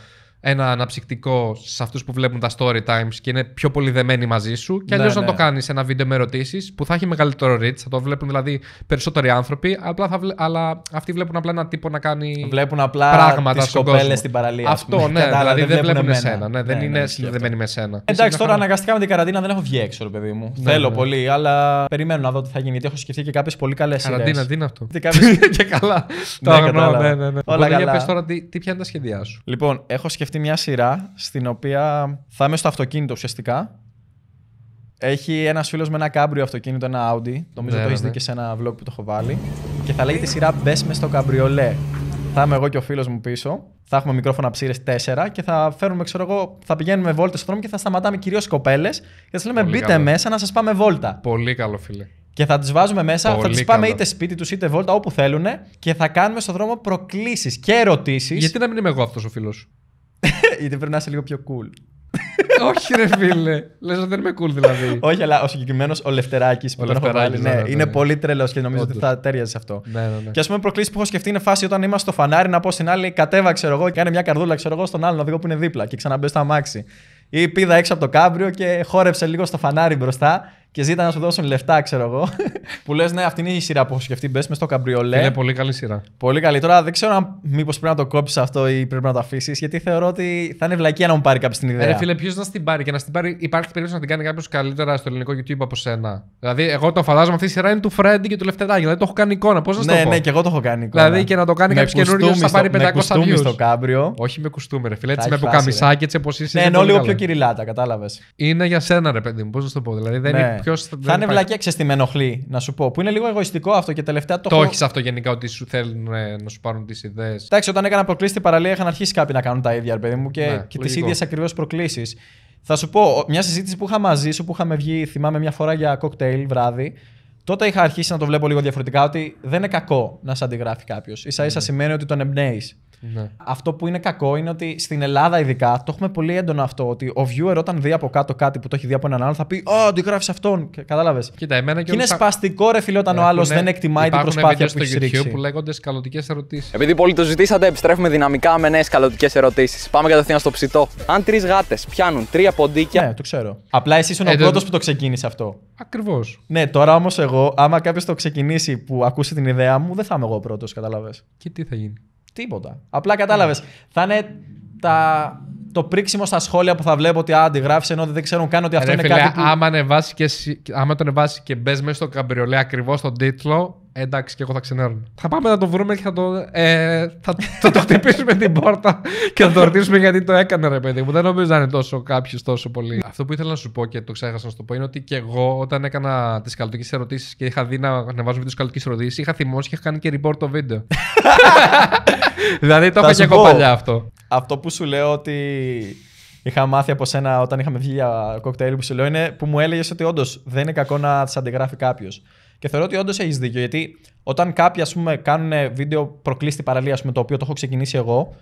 ένα αναψυκτικό σε αυτούς που βλέπουν τα story times και είναι πιο πολύ δεμένοι μαζί σου. Και αλλιώ ναι, να ναι. το κάνεις ένα βίντεο με ερωτήσεις που θα έχει μεγαλύτερο reach, θα το βλέπουν δηλαδή περισσότεροι άνθρωποι, απλά θα βλε... αλλά αυτοί βλέπουν απλά ένα τύπο να κάνει βλέπουν απλά πράγματα τις στον στην παραλία. Αυτό, ναι, δηλαδή, δηλαδή δεν, βλέπουν βλέπουν εσένα. Ναι, δεν ναι, είναι συνδεδεμένοι με εσένα. Εντάξει, τώρα αναγκαστικά με την καραντίνα δεν έχω βγει έξω, ρε παιδί μου. Ναι, Θέλω ναι. πολύ, αλλά περιμένω να δω τι θα γίνει γιατί έχω σκεφτεί και κάποιες πολύ καλές ιδέε. Καραντίνα, τι είναι αυτό. Και καλά. Όλα καλά. Τώρα τι πιάνει τα σχέδιά σου. Λοιπόν, έχω σκεφτεί σκεφτεί μια σειρά στην οποία θα είμαι στο αυτοκίνητο ουσιαστικά. Έχει ένας φίλος με ένα κάμπριο αυτοκίνητο, ένα Audi. Νομίζω ναι, το έχεις ναι, δει ναι. και σε ένα vlog που το έχω βάλει. Και θα λέει τη σειρά Μπες μες στο καμπριολέ. Θα είμαι εγώ και ο φίλος μου πίσω. Θα έχουμε μικρόφωνα ψήρες 4 και θα φέρνουμε, ξέρω εγώ, θα πηγαίνουμε βόλτες στον δρόμο και θα σταματάμε κυρίως κοπέλες και θα λέμε Πολύ μπείτε καλό. μέσα να σας πάμε βόλτα. Πολύ καλό, φίλε. Και θα τι βάζουμε μέσα, Πολύ θα τι πάμε είτε σπίτι τους είτε βόλτα όπου θέλουν και θα κάνουμε στον δρόμο προκλήσεις και ερωτήσεις. Γιατί να μην είμαι εγώ αυτός ο φίλος. Γιατί πρέπει να είσαι λίγο πιο cool. Όχι, ρε φίλε. Λες ότι δεν είμαι cool, δηλαδή. Όχι, αλλά ο συγκεκριμένος ο Λευτεράκης που τον έχω βάλει. Ναι, ναι, ναι, ναι είναι πολύ τρελός και νομίζω ότι θα τέριαζε σε αυτό. Ναι, ναι, ναι. Και ας πούμε, προκλήσεις που έχω σκεφτεί είναι φάση όταν είμαστε στο φανάρι να πω στην άλλη κατέβα, ξέρω εγώ, και κάνε μια καρδούλα, ξέρω εγώ, στον άλλον οδηγό που είναι δίπλα και ξαναμπε στο αμάξι. Ή πήδα έξω από το κάμπριο και χόρεψε λίγο στο φανάρι μπροστά και ζήτα να σου δώσουν λεφτά, ξέρω εγώ. που λες, ναι, αυτή είναι η σειρά που έχω σκεφτεί. Μπες μες στο καμπριολέ. Είναι πολύ καλή σειρά. Πολύ καλή. Τώρα δεν ξέρω αν μήπως πρέπει να το κόψεις αυτό ή πρέπει να το αφήσεις, γιατί θεωρώ ότι θα είναι βλακία να μου πάρει κάποιος την ιδέα. Ρε φίλε, ποιος να την πάρει και να την πάρει. Υπάρχει περίπτωση να την κάνει κάποιος καλύτερα στο ελληνικό YouTube από σένα. Δηλαδή, εγώ το φαντάζομαι αυτή η σειρά είναι του Φρέντι και του Λευτεδάκη. Δηλαδή το έχω κάνει εικόνα. Πώς να ναι, το πω. Ναι, και εγώ το έχω κάνει εικόνα. Δηλαδή και να το κάνει κάποιος καινούριος θα πάρει 500 views. στο κάμπριο. Όχι με κουστούμε, ρε φίλε. Έτσι με πουκαμισάκι, έτσι όπως είσαι. Ναι, ενώ λίγο πιο κυριλάτα, κατάλαβες. Είναι για σένα, ρε παιδί μου, πώς να το πω. Δηλαδή δεν ναι θα, θα είναι βλακία, ξέρει τι με ενοχλεί, να σου πω. Που είναι λίγο εγωιστικό αυτό και τελευταία το. Το έχεις αυτό γενικά, ότι σου θέλουν ε, να σου πάρουν τις ιδέες. Εντάξει, όταν έκανα προκλήσεις στην παραλία, είχαν αρχίσει κάποιοι να κάνουν τα ίδια, ρε παιδί μου, και, ναι, και τις ίδιες ακριβώς προκλήσεις. Θα σου πω, μια συζήτηση που είχα μαζί σου, που είχαμε βγει, θυμάμαι μια φορά για κοκτέιλ βράδυ, τότε είχα αρχίσει να το βλέπω λίγο διαφορετικά ότι δεν είναι κακό να σε αντιγράφει κάποιος. σα ίσα ναι. σημαίνει ότι τον εμπνέεις. Ναι. Αυτό που είναι κακό είναι ότι στην Ελλάδα ειδικά το έχουμε πολύ έντονο αυτό. Ότι ο viewer όταν δει από κάτω κάτι που το έχει δει από έναν άλλον θα πει Ω, γραφει αυτόν. Κατάλαβες. Κοίτα, εμένα και, και Είναι σπαστικό ρε φίλε όταν ο άλλος δεν εκτιμάει την προσπάθεια που έχει ρίξει. που λέγονται σκαλωτικές ερωτήσεις. Επειδή πολλοί το ζητήσατε, επιστρέφουμε δυναμικά με νέες σκαλωτικές ερωτήσεις. Πάμε κατευθείαν στο ψητό. Αν τρεις γάτες πιάνουν τρία ποντίκια. Ναι, το ξέρω. Απλά εσύ είναι ο ε, πρώτος που το ξεκίνησε αυτό. Ακριβώς. Ναι, τώρα όμως εγώ, άμα κάποιος το ξεκινήσει που ακούσει την ιδέα μου, δεν θα είμαι εγώ πρώτος, κατάλαβες. Και τι θα γίνει. Τίποτα. Απλά κατάλαβες. Θα είναι τα... το πρίξιμο στα σχόλια που θα βλέπω ότι αντιγράφεις ενώ δεν ξέρουν καν ότι αυτό είναι φίλε, κάτι. Που... Άμα, και, άμα το ανεβάσει και μπες μέσα στο καμπριολέ ακριβώς τον τίτλο, εντάξει, και εγώ θα ξενέρω. Θα πάμε να το βρούμε και θα το, ε, θα, το χτυπήσουμε την πόρτα και θα το ρωτήσουμε γιατί το έκανε, ρε παιδί μου. Δεν νομίζω να είναι τόσο κάποιος τόσο πολύ. Αυτό που ήθελα να σου πω και το ξέχασα να σου το πω είναι ότι και εγώ όταν έκανα τις καλοτικέ ερωτήσεις και είχα δει να ανεβάζω βίντεο καλοτικέ ερωτήσεις, είχα θυμώσει και είχα κάνει και report το βίντεο. δηλαδή το είχα και εγώ παλιά αυτό. Αυτό που σου λέω ότι είχα μάθει από σένα όταν είχαμε βγει για κοκτέιλ που σου λέω είναι που μου έλεγες ότι όντως δεν είναι κακό να τις αντιγράφει κάποιος. Και θεωρώ ότι όντως έχεις δίκιο. Γιατί όταν κάποιοι ας πούμε, κάνουν βίντεο προκλήστη παραλία, με το οποίο το έχω ξεκινήσει εγώ,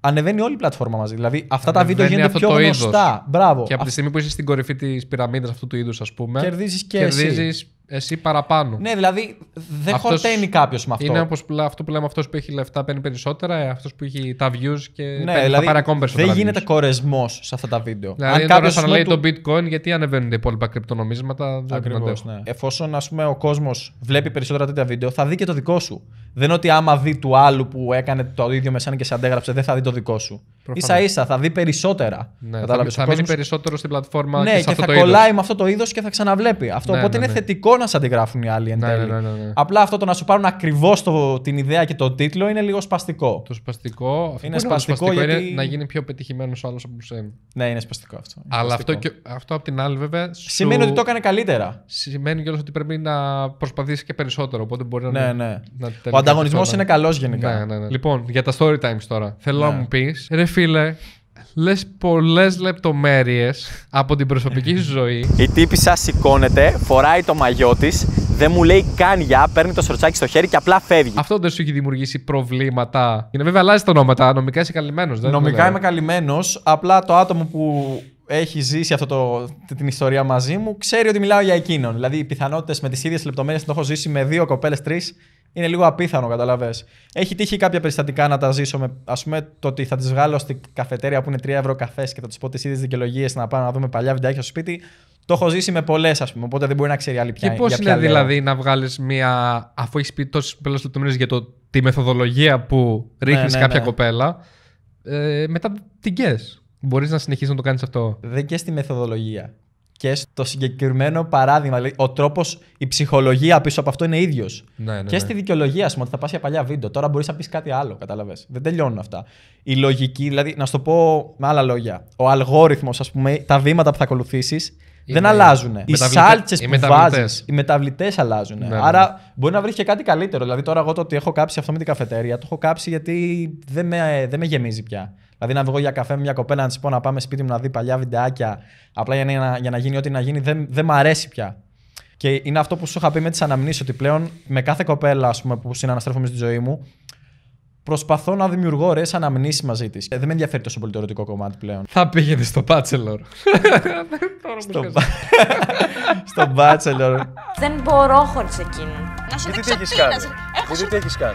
ανεβαίνει όλη η πλατφόρμα μαζί. Δηλαδή αυτά τα βίντεο γίνονται πιο γνωστά. Μπράβο. Και από τη στιγμή που είσαι στην κορυφή της πυραμίδας αυτού του είδους, ας πούμε, κερδίζεις και κερδίζεις εσύ εσύ παραπάνω. Ναι, δηλαδή δεν αυτός... χορταίνει κάποιος με αυτό. Είναι όπως αυτό που λέμε αυτός που έχει λεφτά παίρνει περισσότερα, ε, αυτός που έχει τα views και ναι, παίρνει, δηλαδή, θα πάρει Δεν γίνεται κορεσμός σε αυτά τα βίντεο. Δηλαδή, Αν κάποιο να λέει το bitcoin, γιατί ανεβαίνουν τα υπόλοιπα κρυπτονομίσματα. Δεν Ακριβώς, ναι. Εφόσον ας πούμε, ο κόσμος βλέπει περισσότερα τέτοια βίντεο, θα δει και το δικό σου. Δεν είναι ότι άμα δει του άλλου που έκανε το ίδιο με σένα και σε αντέγραψε, δεν θα δει το δικό σου. σα ίσα θα δει περισσότερα. Ναι, θα, θα μείνει περισσότερο στην πλατφόρμα ναι, και, θα κολλάει με αυτό το είδος και θα ξαναβλέπει αυτό. Ναι, οπότε ναι, είναι θετικό να σε αντιγράφουν οι άλλοι εν ναι, τέλει. Ναι, ναι, ναι, ναι, Απλά αυτό το να σου πάρουν ακριβώς την ιδέα και τον τίτλο είναι λίγο σπαστικό. Το σπαστικό. Αυτό είναι σπαστικό, σπαστικό γιατί... είναι να γίνει πιο πετυχημένος ο άλλος από σένα. Ναι, είναι σπαστικό αυτό. Είναι Αλλά σπαστικό. αυτό, και, αυτό απ' την άλλη βέβαια. Σου... Σημαίνει ότι το έκανε καλύτερα. Σημαίνει κιόλας ότι πρέπει να προσπαθήσεις και περισσότερο. Οπότε μπορεί να. Ναι, ναι. Να ο ανταγωνισμός είναι καλός γενικά. Ναι, λοιπόν, για τα story times τώρα. Θέλω να μου πεις, ρε φίλε, λες πολλές λεπτομέρειες από την προσωπική σου ζωή. Η τύπη σας σηκώνεται, φοράει το μαγιό της, δεν μου λέει καν για, παίρνει το σορτσάκι στο χέρι και απλά φεύγει. Αυτό δεν σου έχει δημιουργήσει προβλήματα. Είναι βέβαια αλλάζει τα ονόματα. Νομικά είσαι καλυμμένος, δεν Νομικά είμαι καλυμμένος. Απλά το άτομο που έχει ζήσει αυτό το, την ιστορία μαζί μου, ξέρει ότι μιλάω για εκείνον. Δηλαδή, οι πιθανότητες με τις ίδιες λεπτομέρειες να το έχω ζήσει με δύο κοπέλες, τρεις, είναι λίγο απίθανο, καταλαβέ. Έχει τύχει κάποια περιστατικά να τα ζήσω με, ας πούμε, το ότι θα τις βγάλω στην καφετέρια που είναι τρία ευρώ καφές και θα τους πω τις ίδιες δικαιολογίες να πάω να δούμε παλιά βιντεάκια στο σπίτι. Το έχω ζήσει με πολλές, ας πούμε, οπότε δεν μπορεί να ξέρει άλλη πια. Και πώς είναι δηλαδή να βγάλεις μία. αφού έχεις πει τόσες πολλές λεπτομέρειες για το, τη μεθοδολογία που ναι, ρίχνεις ναι, κάποια ναι. κοπέλα. Ε, μετά την κες. Μπορείς να συνεχίσεις να το κάνεις αυτό. Δεν και στη μεθοδολογία. Και στο συγκεκριμένο παράδειγμα. Δηλαδή, ο τρόπος, η ψυχολογία πίσω από αυτό είναι ίδιος. Ναι, ναι, Και ναι. στη δικαιολογία, ας πούμε, ότι θα πας για παλιά βίντεο. Τώρα μπορείς να πεις κάτι άλλο, κατάλαβες. Δεν τελειώνουν αυτά. Η λογική, δηλαδή, να σου το πω με άλλα λόγια. Ο αλγόριθμος, ας πούμε, τα βήματα που θα ακολουθήσεις δεν αλλάζουν. Οι σάλτσε που βάζεις, οι μεταβλητές αλλάζουν. Ναι, ναι, Άρα μπορεί να βρεις και κάτι καλύτερο. Δηλαδή, τώρα εγώ το ότι έχω κάψει αυτό με την καφετέρια, το έχω κάψει γιατί δεν με, δεν με γεμίζει πια. Δηλαδή, να βγω για καφέ με μια κοπέλα, να της πω να πάμε σπίτι μου να δει παλιά βιντεάκια, απλά για να, για να γίνει ό,τι να γίνει, δεν, δεν μ' αρέσει πια. Και είναι αυτό που σου είχα πει με τις αναμνήσεις, ότι πλέον με κάθε κοπέλα ας πούμε, που συναναστρέφομαι στη ζωή μου, προσπαθώ να δημιουργώ ωραίες αναμνήσεις μαζί της. Ε, δεν με ενδιαφέρει τόσο πολύ το ερωτικό κομμάτι πλέον. Θα πήγαινε στο Bachelor. στο Bachelor. Δεν μπορώ χωρίς εκείνη. Να σε τι έχεις κάνει.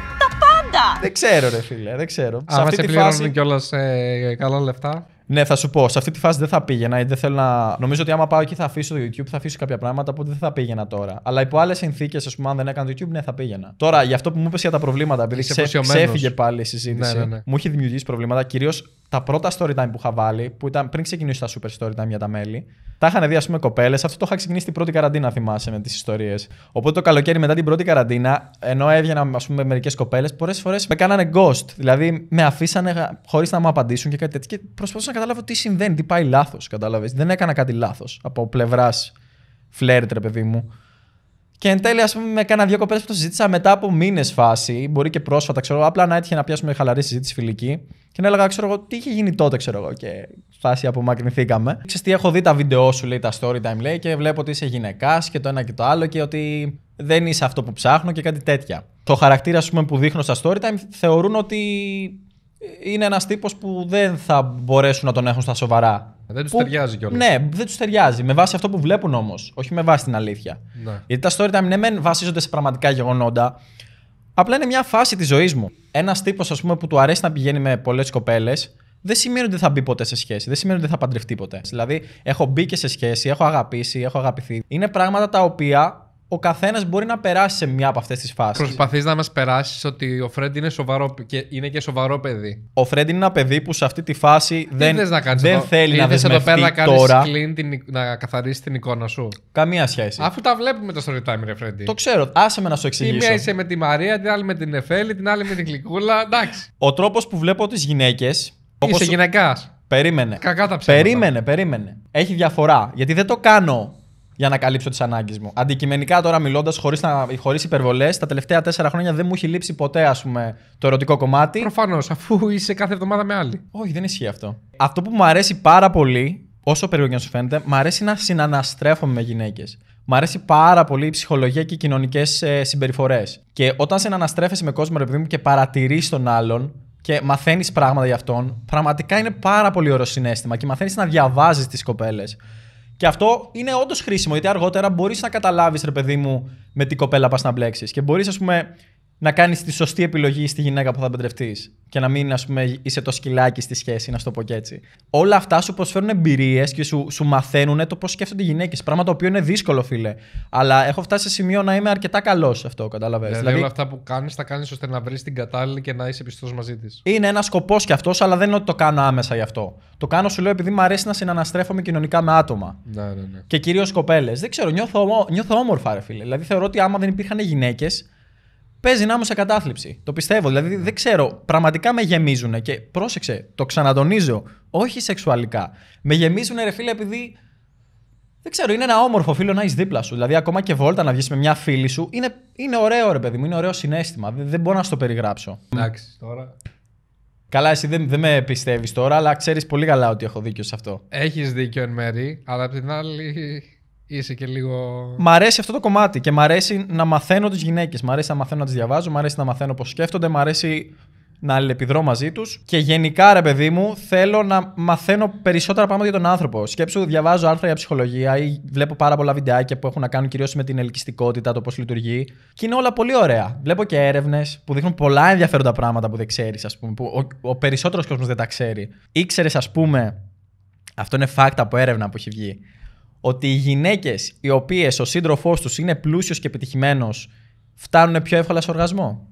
Δεν ξέρω, ρε φίλε, δεν ξέρω. Αν σε αυτή τη φάση. Ε, καλά λεφτά. Ναι, θα σου πω. Σε αυτή τη φάση δεν θα πήγαινα ή δεν θέλω να. Νομίζω ότι άμα πάω εκεί θα αφήσω το YouTube, θα αφήσω κάποια πράγματα που δεν θα πήγαινα τώρα. Αλλά υπό άλλες συνθήκες, ας πούμε, αν δεν έκανα το YouTube, ναι, θα πήγαινα. Τώρα, για αυτό που μου είπες για τα προβλήματα, επειδή σε ξέφυγε πάλι η ναι, συζήτηση, ναι, ναι, ναι. μου είχε δημιουργήσει προβλήματα. Κυρίως τα πρώτα story time που είχα βάλει, που ήταν πριν ξεκινήσω τα super story time για τα μέλη, τα είχαν δει, ας πούμε, κοπέλες. Αυτό το είχα ξεκινήσει την πρώτη καραντίνα, θυμάσαι με τις ιστορίες. Οπότε το καλοκαίρι μετά την πρώτη καραντίνα, ενώ έβγαινα, ας πούμε, με μερικές κοπέλες, πολλές φορές με κάνανε ghost. Δηλαδή με αφήσανε χωρίς να μου απαντήσουν και κάτι τέτοιο. Και προσπαθούσα καταλάβω τι συμβαίνει, τι πάει λάθος. Κατάλαβες. Δεν έκανα κάτι λάθος από πλευράς φλερτ, ρε παιδί μου. Και εν τέλει, ας πούμε, με κάνα δύο κοπέλες που το συζήτησα μετά από μήνες φάση, μπορεί και πρόσφατα, ξέρω Απλά να έτυχε να πιάσουμε χαλαρή συζήτηση φιλική. Και να έλεγα, ξέρω εγώ, τι είχε γίνει τότε, ξέρω εγώ. Και φάση απομακρυνθήκαμε. Ξέρεις τι, έχω δει τα βίντεο σου, λέει, τα story time, λέει, και βλέπω ότι είσαι γυναικάς και το ένα και το άλλο και ότι δεν είσαι αυτό που ψάχνω και κάτι τέτοια. Το χαρακτήρα, ας πούμε, που δείχνω στα story time θεωρούν ότι είναι ένας τύπος που δεν θα μπορέσουν να τον έχουν στα σοβαρά. Δεν τους ταιριάζει κιόλας. Ναι, δεν τους ταιριάζει. Με βάση αυτό που βλέπουν όμως, όχι με βάση την αλήθεια. Ναι. Γιατί τα story time ναι, μεν βασίζονται σε πραγματικά γεγονότα, απλά είναι μια φάση της ζωής μου. Ένας τύπος, ας πούμε, που του αρέσει να πηγαίνει με πολλές κοπέλες, δεν σημαίνει ότι θα μπει ποτέ σε σχέση. Δεν σημαίνει ότι θα παντρευτεί ποτέ. Δηλαδή, έχω μπει και σε σχέση, έχω αγαπήσει, έχω αγαπηθεί. Είναι πράγματα τα οποία ο καθένας μπορεί να περάσει σε μια από αυτές τις φάσεις. Προσπαθείς να μας περάσεις ότι ο Φρέντ είναι, σοβαρό, και είναι και σοβαρό παιδί. Ο Φρέντ είναι ένα παιδί που σε αυτή τη φάση δεν, να κάνεις δεν θέλει να δεσμευτεί εδώ πέρα να κάνεις τώρα. την, να καθαρίσει την εικόνα σου. Καμία σχέση. Αφού τα βλέπουμε το story time, ρε Φρέντ. Το ξέρω. Άσε με να σου εξηγήσω. Τη μία είσαι με τη Μαρία, την άλλη με την Εφέλη, την άλλη με την Γλυκούλα. Εντάξει. Ο τρόπος που βλέπω τις γυναίκες. Είσαι γυναικάς. Περίμενε. Περίμενε, περίμενε. Έχει διαφορά. Γιατί δεν το κάνω για να καλύψω τις ανάγκες μου. Αντικειμενικά τώρα μιλώντας, χωρίς χωρίς υπερβολές, τα τελευταία τέσσερα χρόνια δεν μου έχει λείψει ποτέ ας πούμε, το ερωτικό κομμάτι. Προφανώς, αφού είσαι κάθε εβδομάδα με άλλη. Όχι, δεν ισχύει αυτό. Αυτό που μου αρέσει πάρα πολύ, όσο περίεργο και να σου φαίνεται, μου αρέσει να συναναστρέφομαι με γυναίκες. Μ' αρέσει πάρα πολύ η ψυχολογία και οι κοινωνικές ε, συμπεριφορές. Και όταν συναναστρέφεσαι με κόσμο, ρε παιδί μου, και παρατηρείς τον άλλον και μαθαίνεις πράγματα για αυτόν, πραγματικά είναι πάρα πολύ ωραίο συνέστημα και μαθαίνεις να διαβάζεις τις κοπέλες. Και αυτό είναι όντως χρήσιμο, γιατί αργότερα μπορείς να καταλάβεις, ρε παιδί μου, με τι κοπέλα πας να μπλέξεις. Και μπορείς, ας πούμε, να κάνεις τη σωστή επιλογή στη γυναίκα που θα παντρευτείς. Και να μην, ας πούμε, είσαι το σκυλάκι στη σχέση, να στο το πω και έτσι. Όλα αυτά σου προσφέρουν εμπειρίες και σου, σου μαθαίνουν το πώς σκέφτονται οι γυναίκες. Πράγμα το οποίο είναι δύσκολο, φίλε. Αλλά έχω φτάσει σε σημείο να είμαι αρκετά καλός σε αυτό, κατάλαβες. Δηλαδή, δηλαδή, όλα αυτά που κάνεις, τα κάνεις ώστε να βρεις την κατάλληλη και να είσαι πιστός μαζί της. Είναι ένα σκοπός κι αυτός, αλλά δεν είναι ότι το κάνω άμεσα γι' αυτό. Το κάνω, σου λέω, επειδή μου αρέσει να συναναστρέφομαι κοινωνικά με άτομα. Ναι, ναι, ναι. Και κυρίως κοπέλες. Δεν ξέρω, νιώθω, νιώθω όμορφα, ρε φίλε. Δηλαδή θεωρώ ότι άμα δεν υπήρχαν γυναίκες, παίζει να είμαι σε κατάθλιψη. Το πιστεύω. Δηλαδή ναι. δεν ξέρω. Πραγματικά με γεμίζουν και πρόσεξε, το ξανατονίζω. Όχι σεξουαλικά. Με γεμίζουν ρε φίλε επειδή. Δεν ξέρω, είναι ένα όμορφο φίλο να έχεις δίπλα σου. Δηλαδή, ακόμα και βόλτα να βγεις με μια φίλη σου. Είναι, είναι ωραίο, ρε παιδί μου, είναι ωραίο συνέστημα. Δεν, δεν μπορώ να σου το περιγράψω. Εντάξει, τώρα. Καλά, εσύ δεν, δεν με πιστεύεις τώρα, αλλά ξέρεις πολύ καλά ότι έχω δίκιο σε αυτό. Έχεις δίκιο εν μέρη, αλλά απ' την άλλη είσαι και λίγο. Μ' αρέσει αυτό το κομμάτι και μ' αρέσει να μαθαίνω τις γυναίκες. Μ' αρέσει να μαθαίνω να τις διαβάζω, μ' αρέσει να μαθαίνω πώς σκέφτονται, μ' αρέσει να αλληλεπιδρώ μαζί τους. Και γενικά, ρε παιδί μου, θέλω να μαθαίνω περισσότερα πράγματα για τον άνθρωπο. Σκέψου, διαβάζω άρθρα για ψυχολογία ή βλέπω πάρα πολλά βιντεάκια που έχουν να κάνουν κυρίως με την ελκυστικότητα, το πώς λειτουργεί. Και είναι όλα πολύ ωραία. Βλέπω και έρευνες που δείχνουν πολλά ενδιαφέροντα πράγματα που δεν ξέρεις, ας πούμε, που ο, ο περισσότερος κόσμος δεν τα ξέρει. Ήξερες, ας πούμε, αυτό είναι fact από έρευνα που έχει βγει ότι οι γυναίκες οι οποίες ο σύντροφός τους είναι πλούσιος και επιτυχημένος φτάνουν πιο εύκολα σε οργασμό.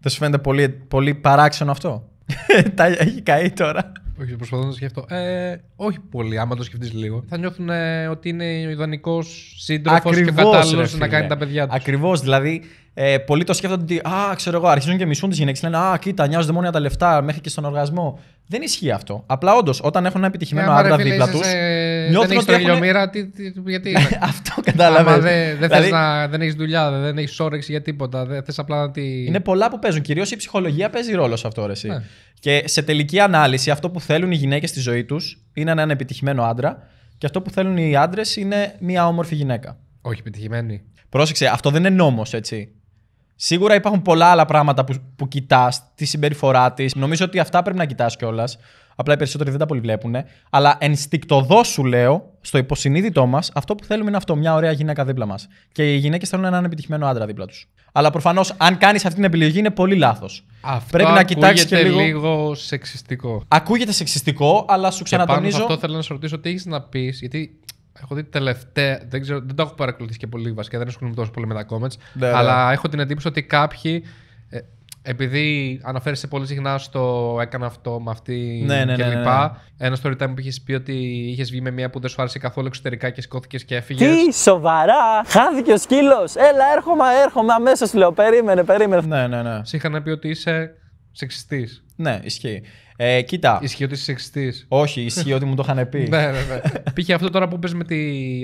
Δεν σου φαίνεται πολύ, πολύ παράξενο αυτό. Τα έχει καεί τώρα. Όχι, προσπαθώ να το σκεφτώ. Ε, όχι πολύ, άμα το σκεφτείς λίγο. Θα νιώθουν ότι είναι ο ιδανικός σύντροφος και κατάλληλο να κάνει τα παιδιά τους. Ακριβώς. Δηλαδή, ε, πολλοί το σκέφτονται ότι, α, ξέρω εγώ, αρχίζουν και μισούν τις γυναίκες. Λένε, α, κοίτα, νοιάζονται μόνο για τα λεφτά μέχρι και στον οργασμό. Δεν ισχύει αυτό. Απλά όντως, όταν έχουν ένα επιτυχημένο ε, άντρα δίπλα του. Νιώθουν ότι. Έχουν... τι, γιατί. αυτό κατάλαβες. Δεν δηλαδή... να... δεν έχεις δουλειά, δεν έχεις όρεξη για τίποτα. Δεν θες απλά να τη. Είναι πολλά που παίζουν. Κυρίως η ψυχολογία παίζει ρόλο σε αυτό, εσύ. Ναι. Και σε τελική ανάλυση, αυτό που θέλουν οι γυναίκες στη ζωή τους είναι έναν επιτυχημένο άντρα. Και αυτό που θέλουν οι άντρες είναι μια όμορφη γυναίκα. Όχι επιτυχημένη. Πρόσεξε, αυτό δεν είναι νόμος, έτσι. Σίγουρα υπάρχουν πολλά άλλα πράγματα που, που κοιτάς, τη συμπεριφορά της. Νομίζω ότι αυτά πρέπει να κοιτάς κιόλας. Απλά οι περισσότεροι δεν τα πολύ βλέπουν. Αλλά ενστικτοδό σου λέω, στο υποσυνείδητό μας, αυτό που θέλουμε είναι αυτό. Μια ωραία γυναίκα δίπλα μας. Και οι γυναίκες θέλουν έναν επιτυχημένο άντρα δίπλα τους. Αλλά προφανώς, αν κάνεις αυτή την επιλογή, είναι πολύ λάθος. Πρέπει να κοιτάξεις και λίγο. λίγο σεξιστικό. Ακούγεται σεξιστικό, αλλά σου ξανατονίζω. Αυτό θέλω να σου ρωτήσω τι έχεις να πεις, γιατί έχω δει τελευταία. Δεν, ξέρω, δεν το έχω παρακολουθήσει και πολύ βασικά, δεν ασχολούμαι τόσο πολύ με τα comments. Ναι, ναι. αλλά έχω την εντύπωση ότι κάποιοι. Ε, επειδή αναφέρεσαι πολύ συχνά στο έκανα αυτό με αυτή ναι, ναι, κλπ. Ναι, ένα story time που είχες πει ότι είχες βγει με μία που δεν σου άρεσε καθόλου εξωτερικά και σκόθηκες και έφυγες. Τι σοβαρά! Χάθηκε ο σκύλος! Έλα, έρχομαι, έρχομαι αμέσως λέω. Περίμενε, περίμενε. Ναι, ναι, ναι. Σε είχαν πει ότι είσαι σεξιστής. Ναι, ισχύει. Ε, κοίτα. Ισχύει ότι είσαι σεξιστής. Όχι, ισχύει ότι μου το είχαν πει. ναι, ναι, ναι. Πήγε αυτό τώρα που πες με τη...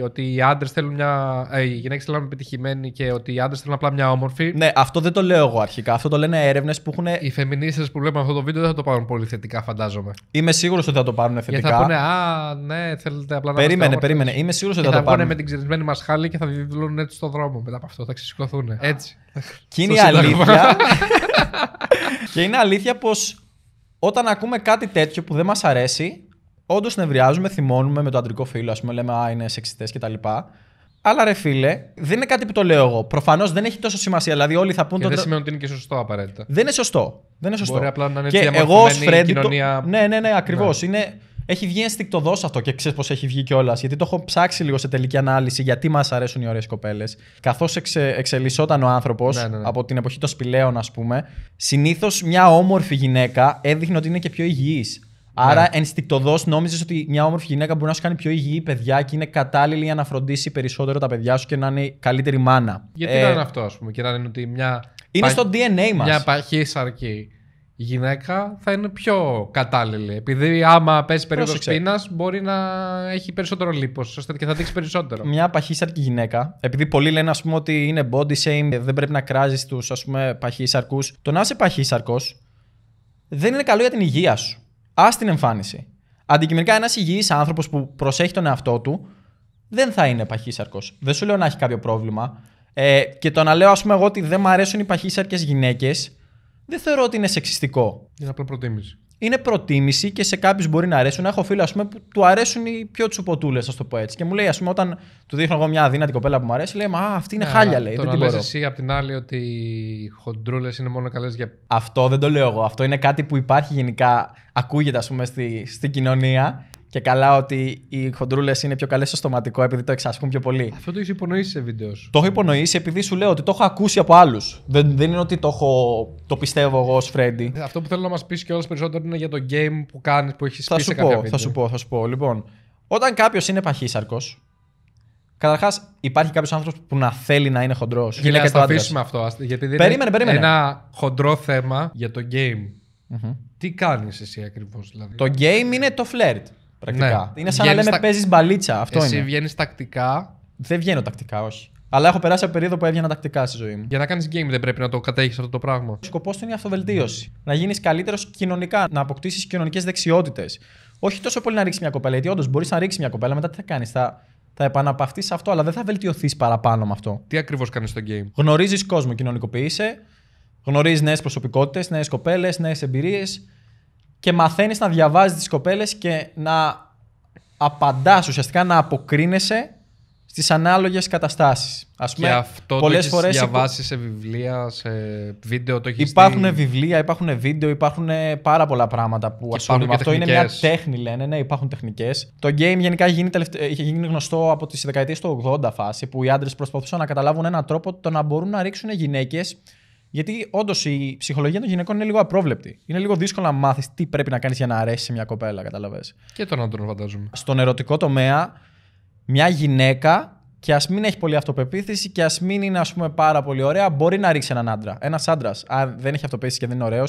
ότι οι άντρες θέλουν μια. Ε, οι γυναίκες θέλουν να είναι και ότι οι άντρες θέλουν απλά μια όμορφη. Ναι, αυτό δεν το λέω εγώ αρχικά. Αυτό το λένε έρευνες που έχουν. Οι φεμινίστες που βλέπουν αυτό το βίντεο δεν θα το πάρουν πολύ θετικά, φαντάζομαι. Είμαι σίγουρος ότι θα το πάρουν θετικά. Και θα πούνε, Α, ναι, θέλετε απλά να Περίμενε, περίμενε. Είμαι σίγουρος ότι θα, θα το πάρουν. Θα με την ξερισμένη μας χάλη και θα βιβλούν έτσι στον δρόμο μετά από αυτό. Θα ξεσηκωθούν. Έτσι. Και είναι αλήθεια. και είναι αλήθεια πως όταν ακούμε κάτι τέτοιο που δεν μας αρέσει, όντως νευριάζουμε, θυμώνουμε με το αντρικό φίλο, ας πούμε, λέμε Α, είναι σεξιστές κτλ. Αλλά ρε φίλε, δεν είναι κάτι που το λέω εγώ. Προφανώς δεν έχει τόσο σημασία. Δηλαδή, όλοι θα πούν. Και το... Δεν σημαίνει ότι είναι και σωστό απαραίτητα. Δεν είναι σωστό. Δεν είναι σωστό. Μπορεί απλά να είναι και εγώ Κοινωνία... Ναι, ναι, ναι, ακριβώς. Ναι. Είναι έχει βγει ενστικτοδό αυτό και ξέρεις πώς έχει βγει κιόλας. Γιατί το έχω ψάξει λίγο σε τελική ανάλυση γιατί μας αρέσουν οι ωραίες κοπέλες. Καθώς εξε, εξελισσόταν ο άνθρωπος ναι, ναι, ναι. από την εποχή των σπηλαίων, ας πούμε, συνήθως μια όμορφη γυναίκα έδειχνε ότι είναι και πιο υγιής. Άρα ενστικτοδός νόμιζες ότι μια όμορφη γυναίκα μπορεί να σου κάνει πιο υγιή παιδιά και είναι κατάλληλη για να φροντίσει περισσότερο τα παιδιά σου και να είναι καλύτερη μάνα. Γιατί ε, να είναι αυτό, ας πούμε, και να είναι ότι μια. Είναι πα... στο DNA μας. Μια παχύσαρκη γυναίκα θα είναι πιο κατάλληλη. Επειδή άμα πέσει περίοδος πείνας, μπορεί να έχει περισσότερο λίπος και θα δείξει περισσότερο. Μια παχύσαρκη γυναίκα, επειδή πολλοί λένε ας πούμε, ότι είναι body shame, δεν πρέπει να κράζεις τους παχύσαρκους. Το να είσαι παχύσαρκος δεν είναι καλό για την υγεία σου. Ας την εμφάνιση. Αντικειμενικά, ένας υγιής άνθρωπος που προσέχει τον εαυτό του δεν θα είναι παχύσαρκος. Δεν σου λέω να έχει κάποιο πρόβλημα. Ε, και το να λέω, ας πούμε, εγώ ότι δεν μου αρέσουν οι παχύσαρκες γυναίκες, δεν θεωρώ ότι είναι σεξιστικό. Είναι απλά προτίμηση. Είναι προτίμηση και σε κάποιους μπορεί να αρέσουν. Έχω φίλο ας πούμε, που του αρέσουν οι πιο τσουποτούλες, ας το πω έτσι. Και μου λέει, ας πούμε, όταν του δείχνω εγώ μια αδύνατη κοπέλα που μου αρέσει, λέει Μα αυτή είναι ε, χάλια, λέει. Τώρα λες εσύ απ' την άλλη ότι οι χοντρούλες είναι μόνο καλές για. Αυτό δεν το λέω εγώ. Αυτό είναι κάτι που υπάρχει γενικά, ακούγεται, ας πούμε, στην στη κοινωνία και καλά ότι οι χοντρούλες είναι πιο καλές στο στοματικό επειδή το εξασκούν πιο πολύ. Αυτό το έχεις υπονοήσει σε βίντεος Το έχω υπονοήσει επειδή σου λέω ότι το έχω ακούσει από άλλους. Δεν, είναι ότι το, έχω, το πιστεύω εγώ ως Φρέντι. Ε, αυτό που θέλω να μας πεις κιόλας περισσότερο είναι για το game που κάνεις, που έχεις πει σε πω, βίντεο. Θα σου πω, θα σου πω. Λοιπόν, όταν κάποιος είναι παχύσαρκος, Καταρχάς, υπάρχει κάποιος άνθρωπος που να θέλει να είναι χοντρός. Για να το αφήσουμε αυτό. Γιατί δεν περίμενε, είναι ένα χοντρό θέμα για το game. mm Τι κάνεις εσύ ακριβώς, δηλαδή. Το game είναι το φλερτ. Πρακτικά. Ναι. Είναι σαν να λέμε τα... παίζεις μπαλίτσα. Αυτό Εσύ βγαίνεις τακτικά. Δεν βγαίνω τακτικά, όχι. Αλλά έχω περάσει από περίοδο που έβγαινα τακτικά στη ζωή μου. Για να κάνεις game δεν πρέπει να το κατέχεις αυτό το πράγμα. Ο σκοπός του είναι η αυτοβελτίωση. Να γίνεις καλύτερος κοινωνικά, να αποκτήσεις κοινωνικές δεξιότητες. Όχι τόσο πολύ να ρίξεις μια κοπέλα, γιατί όντως μπορείς να ρίξεις μια κοπέλα, μετά τι θα κάνεις. Θα, θα επαναπαυτεί αυτό, αλλά δεν θα βελτιωθείς παραπάνω με αυτό. Τι ακριβώς κάνεις στο game. Γνωρίζεις κόσμο, κοινωνικοποιείσαι, γνωρίζεις νέες προσωπικότητες, νέες κοπέλες, νέες εμπειρίες και μαθαίνεις να διαβάζεις τις κοπέλες και να απαντάς ουσιαστικά να αποκρίνεσαι στις ανάλογες καταστάσεις. Ας πούμε, και αυτό το έχει διαβάσει σε βιβλία, σε βίντεο, το έχεις Υπάρχουν βιβλία, υπάρχουν βίντεο, υπάρχουν πάρα πολλά πράγματα που ασχολούνται με αυτό. Είναι μια τέχνη, λένε, ναι, υπάρχουν τεχνικές. Το game γενικά γίνει, είχε ε, γίνει γνωστό από τις δεκαετίες του 80 φάση, που οι άντρες προσπαθούσαν να καταλάβουν έναν τρόπο το να μπορούν να ρίξουν γυναίκες γιατί όντως η ψυχολογία των γυναικών είναι λίγο απρόβλεπτη. Είναι λίγο δύσκολο να μάθεις τι πρέπει να κάνεις για να αρέσει σε μια κοπέλα, κατάλαβες. Και τον άντρων, φαντάζομαι. Στον ερωτικό τομέα, μια γυναίκα και ας μην έχει πολύ αυτοπεποίθηση και ας μην είναι ας πούμε, πάρα πολύ ωραία, μπορεί να ρίξει έναν άντρα. Ένας άντρας, αν δεν έχει αυτοπεποίθηση και δεν είναι ωραίος,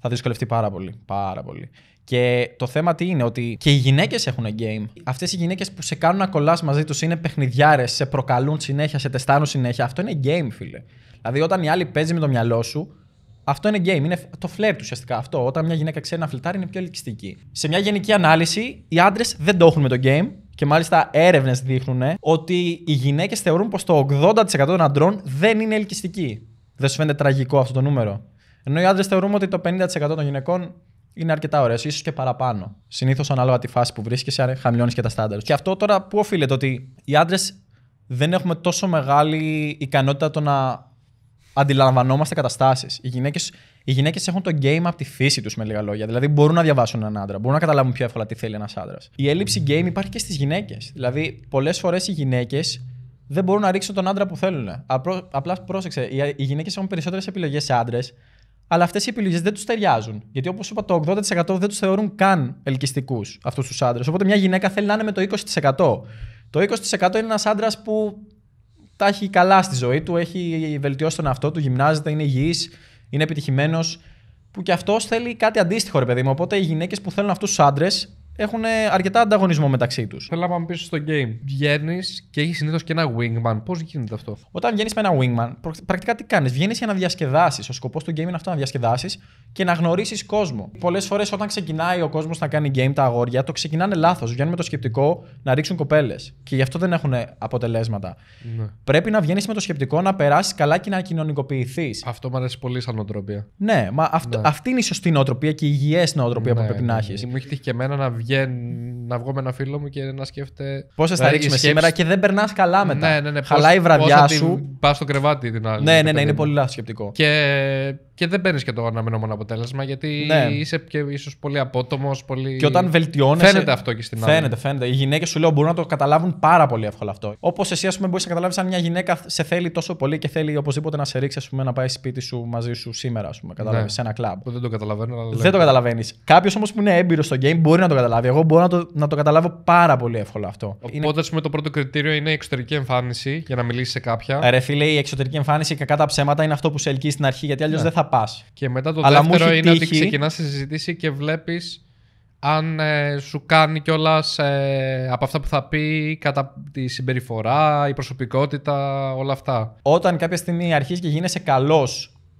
θα δυσκολευτεί πάρα πολύ. Πάρα πολύ. Και το θέμα τι είναι, ότι και οι γυναίκες έχουν game. Αυτές οι γυναίκες που σε κάνουν να κολλάς μαζί τους είναι παιχνιδιάρες, σε προκαλούν συνέχεια, σε τεστάνουν συνέχεια. Αυτό είναι game, φίλε. Δηλαδή, όταν η άλλη παίζει με το μυαλό σου, αυτό είναι game. Είναι το φλερτ ουσιαστικά αυτό. Όταν μια γυναίκα ξέρει να φλερτάρει, είναι πιο ελκυστική. Σε μια γενική ανάλυση, οι άντρες δεν το έχουν με το game. Και μάλιστα έρευνες δείχνουν ε, ότι οι γυναίκες θεωρούν πως το 80% των αντρών δεν είναι ελκυστική. Δεν σου φαίνεται τραγικό αυτό το νούμερο. Ενώ οι άντρες θεωρούν ότι το 50% των γυναικών είναι αρκετά ωραίε, ίσως και παραπάνω. Συνήθως ανάλογα τη φάση που βρίσκεσαι, χαμηλώνεις και τα στάνταρ. Και αυτό τώρα που οφείλεται ότι οι άντρες δεν έχουμε τόσο μεγάλη ικανότητα το να αντιλαμβανόμαστε καταστάσεις. Οι γυναίκες οι γυναίκες έχουν το game από τη φύση τους, με λίγα λόγια. Δηλαδή, μπορούν να διαβάσουν έναν άντρα, μπορούν να καταλάβουν πιο εύκολα τι θέλει ένας άντρας. Η έλλειψη game υπάρχει και στις γυναίκες. Δηλαδή, πολλές φορές οι γυναίκες δεν μπορούν να ρίξουν τον άντρα που θέλουν. Απρό, απλά πρόσεξε, οι, οι γυναίκες έχουν περισσότερες επιλογές σε άντρες, αλλά αυτές οι επιλογές δεν τους ταιριάζουν. Γιατί όπως είπα, το 80% δεν τους θεωρούν καν ελκυστικούς αυτούς τους άντρες. Οπότε μια γυναίκα θέλει να είναι με το 20%. Το 20% είναι ένας άντρας που τα έχει καλά στη ζωή του, έχει βελτιώσει τον εαυτό του, γυμνάζεται, είναι υγιής, είναι επιτυχημένος. Που και αυτός θέλει κάτι αντίστοιχο, ρε παιδί μου. Οπότε οι γυναίκες που θέλουν αυτούς τους άντρες έχουν αρκετά ανταγωνισμό μεταξύ τους. Θέλω να πάμε πίσω στο game. Βγαίνεις και έχεις συνήθως και ένα wingman. Πώς γίνεται αυτό. Όταν βγαίνεις με ένα wingman, πρακτικά τι κάνεις. Βγαίνεις για να διασκεδάσεις. Ο σκοπός του game είναι αυτό να διασκεδάσεις και να γνωρίσεις κόσμο. Πολλές φορές όταν ξεκινάει ο κόσμος να κάνει game τα αγόρια, το ξεκινάνε λάθος. Βγαίνουν με το σκεπτικό να ρίξουν κοπέλες. Και γι' αυτό δεν έχουν αποτελέσματα. Ναι. Πρέπει να βγαίνεις με το σκεπτικό να περάσεις καλά και να κοινωνικοποιηθείς. Αυτό μου αρέσει πολύ σαν νοοτροπία. Ναι, μα αυτό, ναι. αυτή είναι η σωστή νοοτροπία και η υγιές νοοτροπία ναι, που πρέπει ναι, να ναι. έχεις. Μου έχει τύχει και εμένα να, βγαίνει, να βγω με ένα φίλο μου και να σκέφτε. Πώ θα ρίξουμε σήμερα και δεν περνάς καλά ναι, μετά. Ναι, Χαλάει η βραδιά σου. Πας στο κρεβάτι την άλλη. Ναι, ναι, ναι, είναι πολύ λάθος σκεπτικό. Και και δεν παίρνεις και το αναμενόμενο αποτέλεσμα γιατί ναι. είσαι και ίσως πολύ απότομος. Πολύ... Και όταν βελτιώνεσαι. Φαίνεται αυτό και στην άλλη. Φαίνεται, φαίνεται. Οι γυναίκες σου λέω μπορούν να το καταλάβουν πάρα πολύ εύκολα αυτό. Όπως εσύ, ας πούμε, μπορείς να καταλάβεις αν μια γυναίκα σε θέλει τόσο πολύ και θέλει οπωσδήποτε να σε ρίξει, ας πούμε, να πάει σπίτι σου μαζί σου σήμερα, ας πούμε. Κατάλαβε ναι. σε ένα κλαμπ. Δεν το καταλαβαίνω. Αλλά δεν το καταλαβαίνεις. Κάποιος όμως που είναι έμπειρος στο game μπορεί να το καταλάβει. Εγώ μπορώ να το, να το καταλάβω πάρα πολύ εύκολα αυτό. Οπότε, είναι... πούμε, το πρώτο κριτήριο είναι η εξωτερική εμφάνιση για να μιλήσεις σε κάποια. Ρε φίλε, η εξωτερική εμφάνιση και τα ψέματα είναι αυτό που σε ελκύει στην αρχή γιατί αλλιώς ναι. δεν θα και μετά το Αλλά δεύτερο είναι τύχει... ότι ξεκινά τη συζήτηση και βλέπεις αν ε, σου κάνει κιόλας ε, από αυτά που θα πει, κατά τη συμπεριφορά, η προσωπικότητα, όλα αυτά. Όταν κάποια στιγμή αρχίζεις και γίνεσαι καλός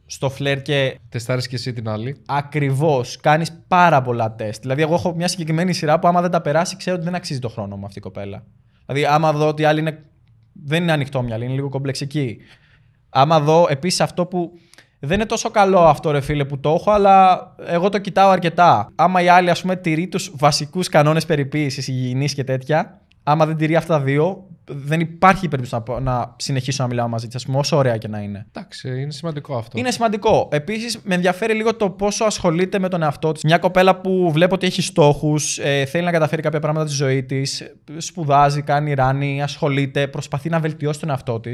στο φλερ και. Τεστάρεις και εσύ την άλλη. Ακριβώς. Κάνεις πάρα πολλά τεστ. Δηλαδή, εγώ έχω μια συγκεκριμένη σειρά που άμα δεν τα περάσει, ξέρω ότι δεν αξίζει το χρόνο μου αυτή η κοπέλα. Δηλαδή, άμα δω ότι η άλλη είναι... δεν είναι ανοιχτό μυαλό, είναι λίγο κομπλεξική. Άμα δω επίσης αυτό που δεν είναι τόσο καλό αυτό, ρε φίλε, που το έχω, αλλά εγώ το κοιτάω αρκετά. Άμα η άλλη ας πούμε, τηρεί τους βασικούς κανόνες περιποίησης, υγιεινής και τέτοια, άμα δεν τηρεί αυτά τα δύο, δεν υπάρχει περίπτωση να, να συνεχίσω να μιλάω μαζί της, ας πούμε, όσο ωραία και να είναι. Εντάξει, είναι σημαντικό αυτό. Είναι σημαντικό. Επίσης, με ενδιαφέρει λίγο το πόσο ασχολείται με τον εαυτό της. Μια κοπέλα που βλέπω ότι έχει στόχους, ε, θέλει να καταφέρει κάποια πράγματα τη ζωή της, σπουδάζει, κάνει ράνι, ασχολείται, προσπαθεί να βελτιώσει τον εαυτό της.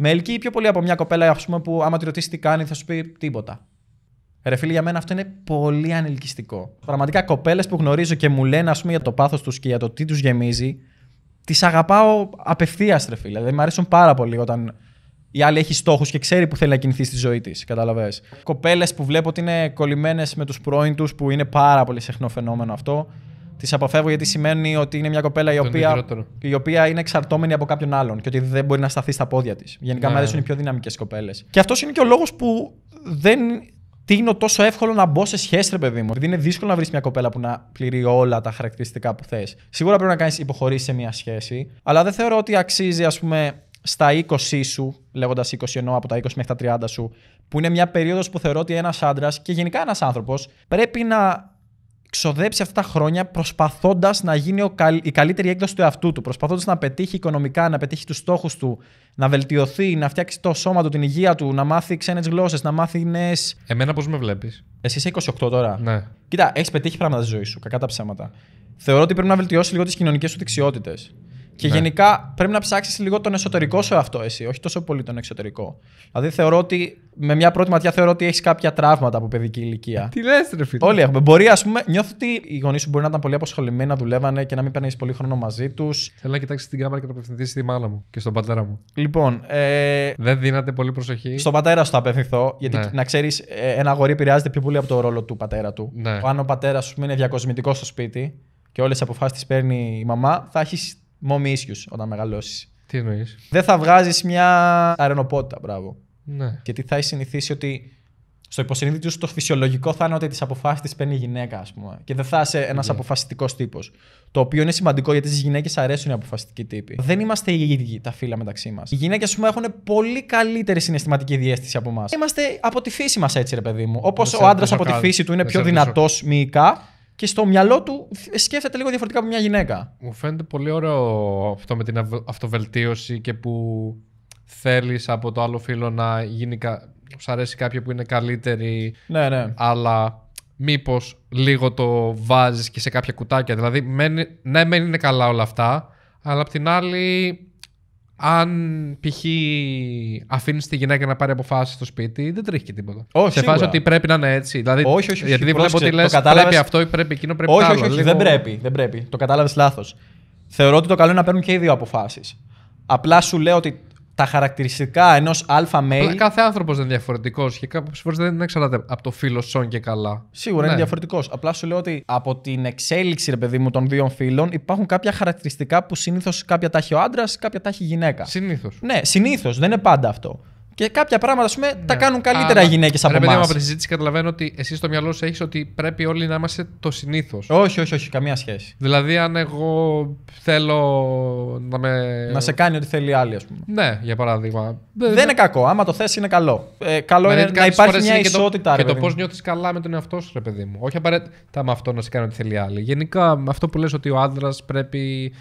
Με ελκύει πιο πολύ από μια κοπέλα ας πούμε, που άμα τη ρωτήσεις τι κάνει θα σου πει τίποτα. Ρε φίλοι, για μένα αυτό είναι πολύ ανελκυστικό. Πραγματικά κοπέλες που γνωρίζω και μου λένε ας πούμε, για το πάθος τους και για το τι τους γεμίζει, τις αγαπάω απευθείας, ρε φίλοι. Δηλαδή, μου αρέσουν πάρα πολύ όταν η άλλη έχει στόχους και ξέρει που θέλει να κινηθεί στη ζωή της. Κατάλαβες. Κοπέλες που βλέπω ότι είναι κολλημένες με τους πρώην τους, που είναι πάρα πολύ συχνό φαινόμενο αυτό. Τη αποφεύγω γιατί σημαίνει ότι είναι μια κοπέλα η οποία, η οποία είναι εξαρτώμενη από κάποιον άλλον και ότι δεν μπορεί να σταθεί στα πόδια της. Γενικά, ναι. μου αρέσουν οι πιο δυναμικές κοπέλες. Και αυτός είναι και ο λόγος που δεν τίνω τόσο εύκολο να μπω σε σχέση, ρε παιδί μου. Επειδή είναι δύσκολο να βρεις μια κοπέλα που να πληρεί όλα τα χαρακτηριστικά που θες. Σίγουρα πρέπει να κάνεις υποχωρήσεις σε μια σχέση, αλλά δεν θεωρώ ότι αξίζει, ας πούμε, στα 20 σου, λέγοντας 20 ενώ από τα 20 μέχρι τα 30 σου, που είναι μια περίοδος που θεωρώ ότι ένας άντρας και γενικά ένας άνθρωπος πρέπει να ξοδέψει αυτά τα χρόνια προσπαθώντας να γίνει ο η καλύτερη έκδοση του εαυτού του, προσπαθώντας να πετύχει οικονομικά, να πετύχει τους στόχους του, να βελτιωθεί, να φτιάξει το σώμα του, την υγεία του, να μάθει ξένες γλώσσες, να μάθει νέες. Εμένα πώς με βλέπεις. Εσύ είσαι 28 τώρα. Ναι. Κοίτα, έχεις πετύχει πράγματα στη ζωή σου, κακά τα ψέματα. Θεωρώ ότι πρέπει να βελτιώσεις λίγο τις κοινωνικές σου δεξιότητες. Και ναι. γενικά πρέπει να ψάξεις λίγο τον εσωτερικό σου αυτό εσύ, όχι τόσο πολύ τον εξωτερικό. Δηλαδή θεωρώ ότι με μια πρώτη ματιά θεωρώ ότι έχεις κάποια τραύματα από παιδική ηλικία. Τι λες, ρε φίλε. Όλοι έχουμε. Μπορεί, ας πούμε, νιώθω ότι οι γονείς σου μπορεί να ήταν πολύ αποσχολημένοι, να δουλεύανε και να μην παίρνεις πολύ χρόνο μαζί τους. Θέλω να κοιτάξεις την κάμερα και να απευθυνθείς στη μάνα μου και στον πατέρα μου. Λοιπόν. Ε... Δεν δίνατε πολύ προσοχή. Στον πατέρα σου θα απευθυνθώ, γιατί ναι. να ξέρεις, ε, ένα αγόρι επηρεάζεται πιο πολύ από το ρόλο του πατέρα του. Ναι. Αν ο πατέρας σου είναι διακοσμητικός στο σπίτι και όλες τις αποφάσεις τις παίρνει η μαμά, θα έχεις mommy issues όταν μεγαλώσεις. Τι εννοείς. Δεν θα βγάζεις μια αρενοπότητα, μπράβο. Ναι. Γιατί θα έχει συνηθίσει ότι στο υποσυνείδητο σου το φυσιολογικό θα είναι ότι τις αποφάσεις τις παίρνει η γυναίκα, ας πούμε. Και δεν θα είσαι ένας ναι. αποφασιστικός τύπος. Το οποίο είναι σημαντικό γιατί στις γυναίκες αρέσουν οι αποφασιστικοί τύποι. Δεν είμαστε οι ίδιοι τα φύλλα μεταξύ μας. Οι γυναίκες, ας πούμε, έχουν πολύ καλύτερη συναισθηματική διέστηση από εμάς. Είμαστε από τη φύση μας έτσι, ρε παιδί μου. Όπως ο άντρα από τη φύση του είναι πιο δυνατός μυϊκά, και στο μυαλό του σκέφτεται λίγο διαφορετικά από μια γυναίκα. Μου φαίνεται πολύ ωραίο αυτό με την αυτοβελτίωση και που θέλεις από το άλλο φίλο να γίνει. Κα... αρέσει κάποιο που είναι καλύτερη. Ναι, ναι. Αλλά μήπως λίγο το βάζεις και σε κάποια κουτάκια. Δηλαδή, ναι, μεν είναι καλά όλα αυτά, αλλά απ' την άλλη αν π.χ. αφήνεις τη γυναίκα να πάρει αποφάσεις στο σπίτι, δεν τρέχει και τίποτα. Όχι. Σε φάση ότι πρέπει να είναι έτσι. Δηλαδή, όχι, όχι, γιατί βλέπω ότι λε πρέπει αυτό ή πρέπει εκείνο, πρέπει όχι, όχι, όχι, δεν, πρέπει, δεν πρέπει. Το κατάλαβες λάθος. Θεωρώ ότι το καλό είναι να παίρνουν και οι δύο αποφάσεις. Απλά σου λέω ότι τα χαρακτηριστικά ενός αλφα male. Κάθε άνθρωπος είναι διαφορετικός και κάποιες φορές δεν εξαρτάται από το φίλο σον και καλά. Σίγουρα είναι ναι. διαφορετικός. Απλά σου λέω ότι από την εξέλιξη, ρε παιδί μου, των δύο φίλων υπάρχουν κάποια χαρακτηριστικά που συνήθως κάποια τα έχει ο άντρας, κάποια τα έχει η γυναίκα. Συνήθως. Ναι, συνήθως. Δεν είναι πάντα αυτό. Και κάποια πράγματα, πούμε, τα ναι. κάνουν καλύτερα οι γυναίκες από εμά. από τη συζήτηση καταλαβαίνω ότι εσύ στο μυαλό σου έχεις ότι πρέπει όλοι να είμαστε το συνήθως. Όχι, όχι, όχι, καμία σχέση. Δηλαδή, αν εγώ θέλω να με. Να σε κάνει ό,τι θέλει άλλη, ας πούμε. Ναι, για παράδειγμα. Δεν, είναι κακό. Άμα το θες, είναι καλό. Ε, καλό δηλαδή, είναι να υπάρχει μια ισότητα. Και το, πώς νιώθεις καλά με τον εαυτό σου, ρε παιδί μου. Όχι απαραίτητα με αυτό να σε κάνει ό,τι θέλει άλλη. Γενικά, με αυτό που λες ότι ο άντρα πρέπει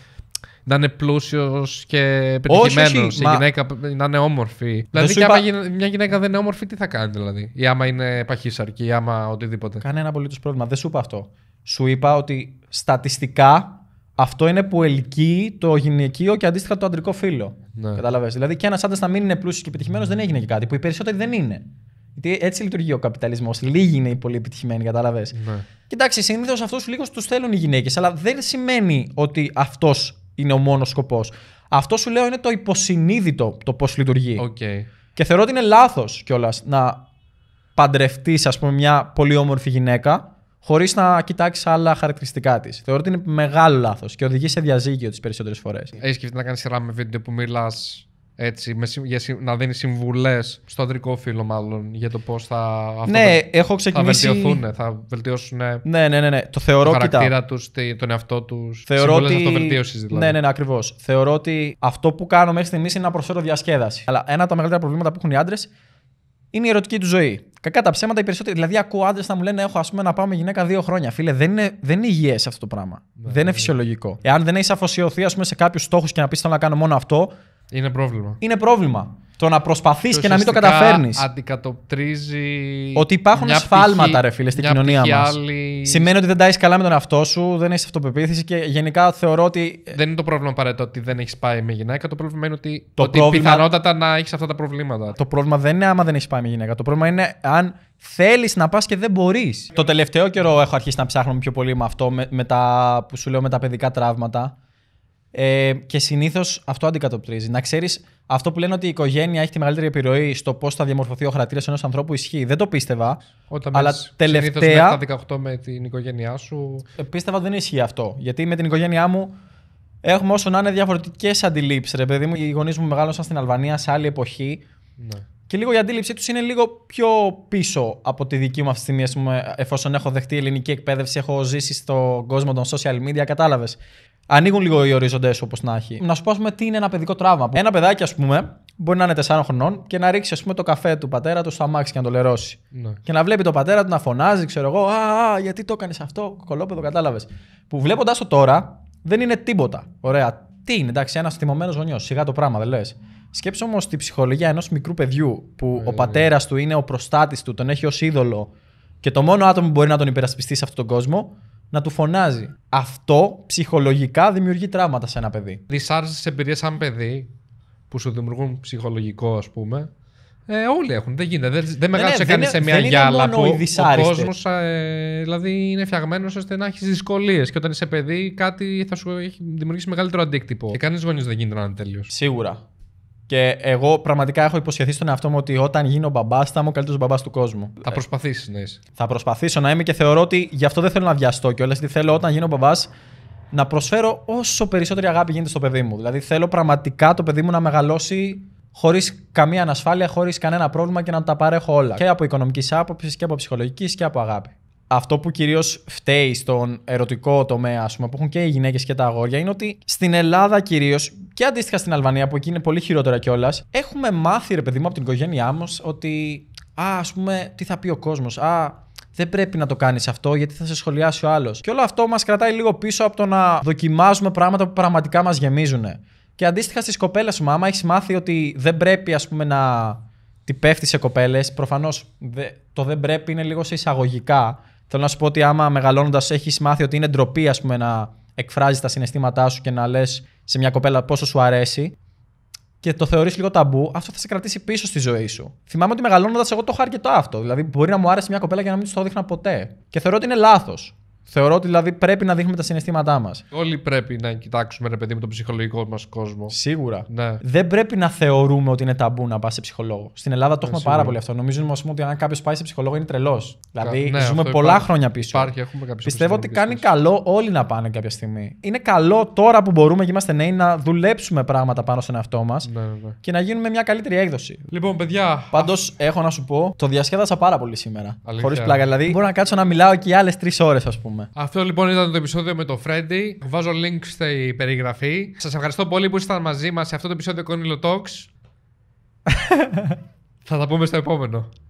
να είναι πλούσιος και πετυχημένο. Η μα... γυναίκα να είναι όμορφη. Δηλαδή, και άμα μια γυναίκα δεν είναι όμορφη, τι θα κάνει δηλαδή. Ή άμα είναι παχύσαρκη, ή άμα οτιδήποτε. Κανένα απολύτως πρόβλημα. Δεν σου είπα αυτό. Σου είπα ότι στατιστικά αυτό είναι που ελκύει το γυναικείο και αντίστοιχα το αντρικό φύλλο. Ναι. Κατάλαβε. Δηλαδή, και ένας άντρας να μην είναι πλούσιος και επιτυχημένος δεν έγινε και κάτι που οι περισσότεροι δεν είναι. Γιατί έτσι λειτουργεί ο καπιταλισμός. Λίγοι είναι οι πολύ επιτυχημένοι, κατάλαβε. Ναι. Κοιτάξτε, συνήθως αυτούς του λίγους τους θέλουν οι γυναίκες, αλλά δεν σημαίνει ότι αυτός είναι ο μόνος σκοπός. Αυτό σου λέω είναι το υποσυνείδητο το πώς λειτουργεί. Okay. Και θεωρώ ότι είναι λάθος κιόλας να παντρευτείς, ας πούμε, μια πολύ όμορφη γυναίκα χωρίς να κοιτάξεις άλλα χαρακτηριστικά της. Θεωρώ ότι είναι μεγάλο λάθος και οδηγεί σε διαζύγιο τις περισσότερες φορές. Έχεις σκεφτεί να κάνεις σειρά με βίντεο που μιλάς έτσι, με, για, να δίνει συμβουλές στο αντρικό φίλο μάλλον για το πώς θα. Ναι, θα, έχω ξεκινήσει. Θα βελτιωθούν, θα βελτιώσουν. Ε, ναι, ναι, ναι. ναι. Το θεωρώ. Το χαρακτήρα τους, τον εαυτό τους. Θεωρώ ότι. αυτοβελτίωσης δηλαδή. Ναι, ναι, ναι ακριβώς. Θεωρώ ότι αυτό που κάνω μέχρι στιγμής είναι να προσφέρω διασκέδαση. Αλλά ένα από τα μεγαλύτερα προβλήματα που έχουν οι άντρες είναι η ερωτική τους ζωή. Κακά τα ψέματα οι περισσότεροι. Δηλαδή, ακούω άντρες να μου λένε: Έχω ας πούμε, να πάω με γυναίκα δύο χρόνια. Φίλε, δεν είναι, δεν είναι υγιές αυτό το πράγμα. Ναι, δεν είναι ναι. φυσιολογικό. Εάν δεν έχεις αφοσιωθεί ας πούμε, σε κάποιους στόχους και να πεις: Θέλω να κάνω μόνο αυτό, είναι πρόβλημα. Είναι πρόβλημα. Το να προσπαθείς και, να μην το καταφέρνεις. Αντικατοπτρίζει. Ότι υπάρχουν σφάλματα, ρε φίλε, στην κοινωνία μας. Άλλη... Σημαίνει ότι δεν τα έχεις καλά με τον εαυτό σου, δεν έχεις αυτοπεποίθηση και γενικά θεωρώ ότι. Δεν είναι το πρόβλημα απαραίτητο ότι δεν έχεις πάει με γυναίκα. Το πρόβλημα είναι ότι, το ότι πρόβλημα... πιθανότατα να έχεις αυτά τα προβλήματα. Το πρόβλημα δεν είναι άμα δεν έχεις πάει με γυναίκα. Το πρόβλημα είναι αν θέλεις να πας και δεν μπορείς. Το τελευταίο καιρό έχω αρχίσει να ψάχνω πιο πολύ με αυτό, με, τα, που σου λέω με τα παιδικά τραύματα. Ε, και συνήθως αυτό αντικατοπτρίζει. Να ξέρεις, αυτό που λένε ότι η οικογένεια έχει τη μεγαλύτερη επιρροή στο πώς θα διαμορφωθεί ο χαρακτήρας ενός ανθρώπου ισχύει. Δεν το πίστευα. Όταν αλλά τελευταία. 18 με την οικογένειά σου. Ε, πίστευα ότι δεν ισχύει αυτό. Γιατί με την οικογένειά μου έχουμε όσο να είναι διαφορετικές αντιλήψεις. Ρε μου, οι γονείς μου μεγάλωσαν στην Αλβανία σε άλλη εποχή. Ναι. Και λίγο η αντίληψή τους είναι λίγο πιο πίσω από τη δική μου αυτή τη στιγμή, εφόσον έχω δεχτεί ελληνική εκπαίδευση, έχω ζήσει στον κόσμο των social media, κατάλαβες ανοίγουν λίγο οι ορίζοντε όπως να έχει. Να σου πω, πούμε, τι είναι ένα παιδικό τραύμα. Ένα παιδάκι, ας πούμε, μπορεί να είναι 4 χρονών και να ρίξει ας πούμε, το καφέ του πατέρα του στο αμάξι και να το λερώσει. Ναι. Και να βλέπει τον πατέρα του να φωνάζει, ξέρω εγώ, Α, α γιατί το έκανες αυτό, κολόπεδο, κατάλαβες. Που βλέποντας το τώρα δεν είναι τίποτα. Ωραία. Τι είναι, εντάξει, ένας θυμωμένος γονιός, σιγά το πράγμα, δεν λες. Σκέψε όμως τη ψυχολογία ενός μικρού παιδιού που ε, ο πατέρας του είναι ο προστάτης του, τον έχει ως είδωλο και το μόνο άτομο που μπορεί να τον υπερασπιστεί σε αυτόν τον κόσμο να του φωνάζει. Αυτό ψυχολογικά δημιουργεί τραύματα σε ένα παιδί. τι εμπειρίες σαν παιδί που σου δημιουργούν ψυχολογικό, ας πούμε. Ε, όλοι έχουν. Δεν γίνεται. Δεν, δεν ναι, ναι, μεγάλωσε κανείς σε μια γυάλα που ο κόσμος ε, δηλαδή είναι φτιαγμένος ώστε να έχεις δυσκολίες. Και όταν είσαι παιδί, κάτι θα σου έχει δημιουργήσει μεγαλύτερο αντίκτυπο. Και κανείς γονείς δεν γίνεται να είναι τέλειος. Σίγουρα. Και εγώ πραγματικά έχω υποσχεθεί στον εαυτό μου ότι όταν γίνω μπαμπάς θα είμαι ο καλύτερος μπαμπάς του κόσμου. Θα προσπαθήσεις να είσαι. Θα προσπαθήσω να είμαι και θεωρώ ότι γι' αυτό δεν θέλω να βιαστώ κιόλας. Γιατί θέλω όταν γίνω μπαμπάς να προσφέρω όσο περισσότερη αγάπη γίνεται στο παιδί μου. Δηλαδή θέλω πραγματικά το παιδί μου να μεγαλώσει χωρίς καμία ανασφάλεια, χωρίς κανένα πρόβλημα και να τα παρέχω όλα. Και από οικονομικής άποψης και από ψυχολογικής και από αγάπη. Αυτό που κυρίως φταίει στον ερωτικό τομέα, ας πούμε, που έχουν και οι γυναίκες και τα αγόρια, είναι ότι στην Ελλάδα κυρίως και αντίστοιχα στην Αλβανία, που εκεί είναι πολύ χειρότερα κιόλας, έχουμε μάθει ρε παιδί μου από την οικογένειά μας ότι. Α, ας πούμε, τι θα πει ο κόσμος. Α, δεν πρέπει να το κάνεις αυτό γιατί θα σε σχολιάσει ο άλλος. Και όλο αυτό μας κρατάει λίγο πίσω από το να δοκιμάζουμε πράγματα που πραγματικά μας γεμίζουν. Και αντίστοιχα στις κοπέλες σου, άμα έχεις μάθει ότι δεν πρέπει ας πούμε, να τι πέφτεις σε κοπέλες, προφανώς το δεν πρέπει είναι λίγο σε εισαγωγικά. Θέλω να σου πω ότι άμα μεγαλώνοντας έχεις μάθει ότι είναι ντροπή ας πούμε, να εκφράζεις τα συναισθήματά σου και να λες σε μια κοπέλα πόσο σου αρέσει και το θεωρείς λίγο ταμπού, αυτό θα σε κρατήσει πίσω στη ζωή σου. Θυμάμαι ότι μεγαλώνοντας, εγώ το έχω αρκετό αυτό. Δηλαδή, μπορεί να μου άρεσε μια κοπέλα και να μην της το δείχνα ποτέ. Και θεωρώ ότι είναι λάθος. Θεωρώ ότι δηλαδή πρέπει να δείχνουμε τα συναισθήματά μας. Όλοι πρέπει να κοιτάξουμε ένα παιδί με τον ψυχολογικό μας κόσμο. Σίγουρα. Ναι. Δεν πρέπει να θεωρούμε ότι είναι ταμπού να πας σε ψυχολόγο. Στην Ελλάδα το ναι, έχουμε σίγουρα. πάρα πολύ αυτό. Νομίζουμε ότι αν κάποιος πάει σε ψυχολόγο είναι τρελός. Δηλαδή ναι, ζούμε πολλά υπάρχει. χρόνια πίσω. Υπάρχει, έχουμε Πιστεύω πιστεύω ότι κάνει καλό όλοι να πάνε κάποια στιγμή. Είναι καλό τώρα που μπορούμε και είμαστε νέοι να δουλέψουμε πράγματα πάνω στον εαυτό μας ναι, ναι, ναι. και να γίνουμε μια καλύτερη έκδοση. Λοιπόν, παιδιά. Πάντως, έχω να σου πω, το διασκέδασα πάρα πολύ σήμερα. Χωρίς πλάκα. Δηλαδή, μπορώ να κάτσω να μιλάω και άλλες τρεις ώρες, ας πούμε. Αυτό λοιπόν ήταν το επεισόδιο με το Freddy. Βάζω link στη περιγραφή. Σας ευχαριστώ πολύ που ήσασταν μαζί μας σε αυτό το επεισόδιο Conilo Talks. Θα τα πούμε στο επόμενο.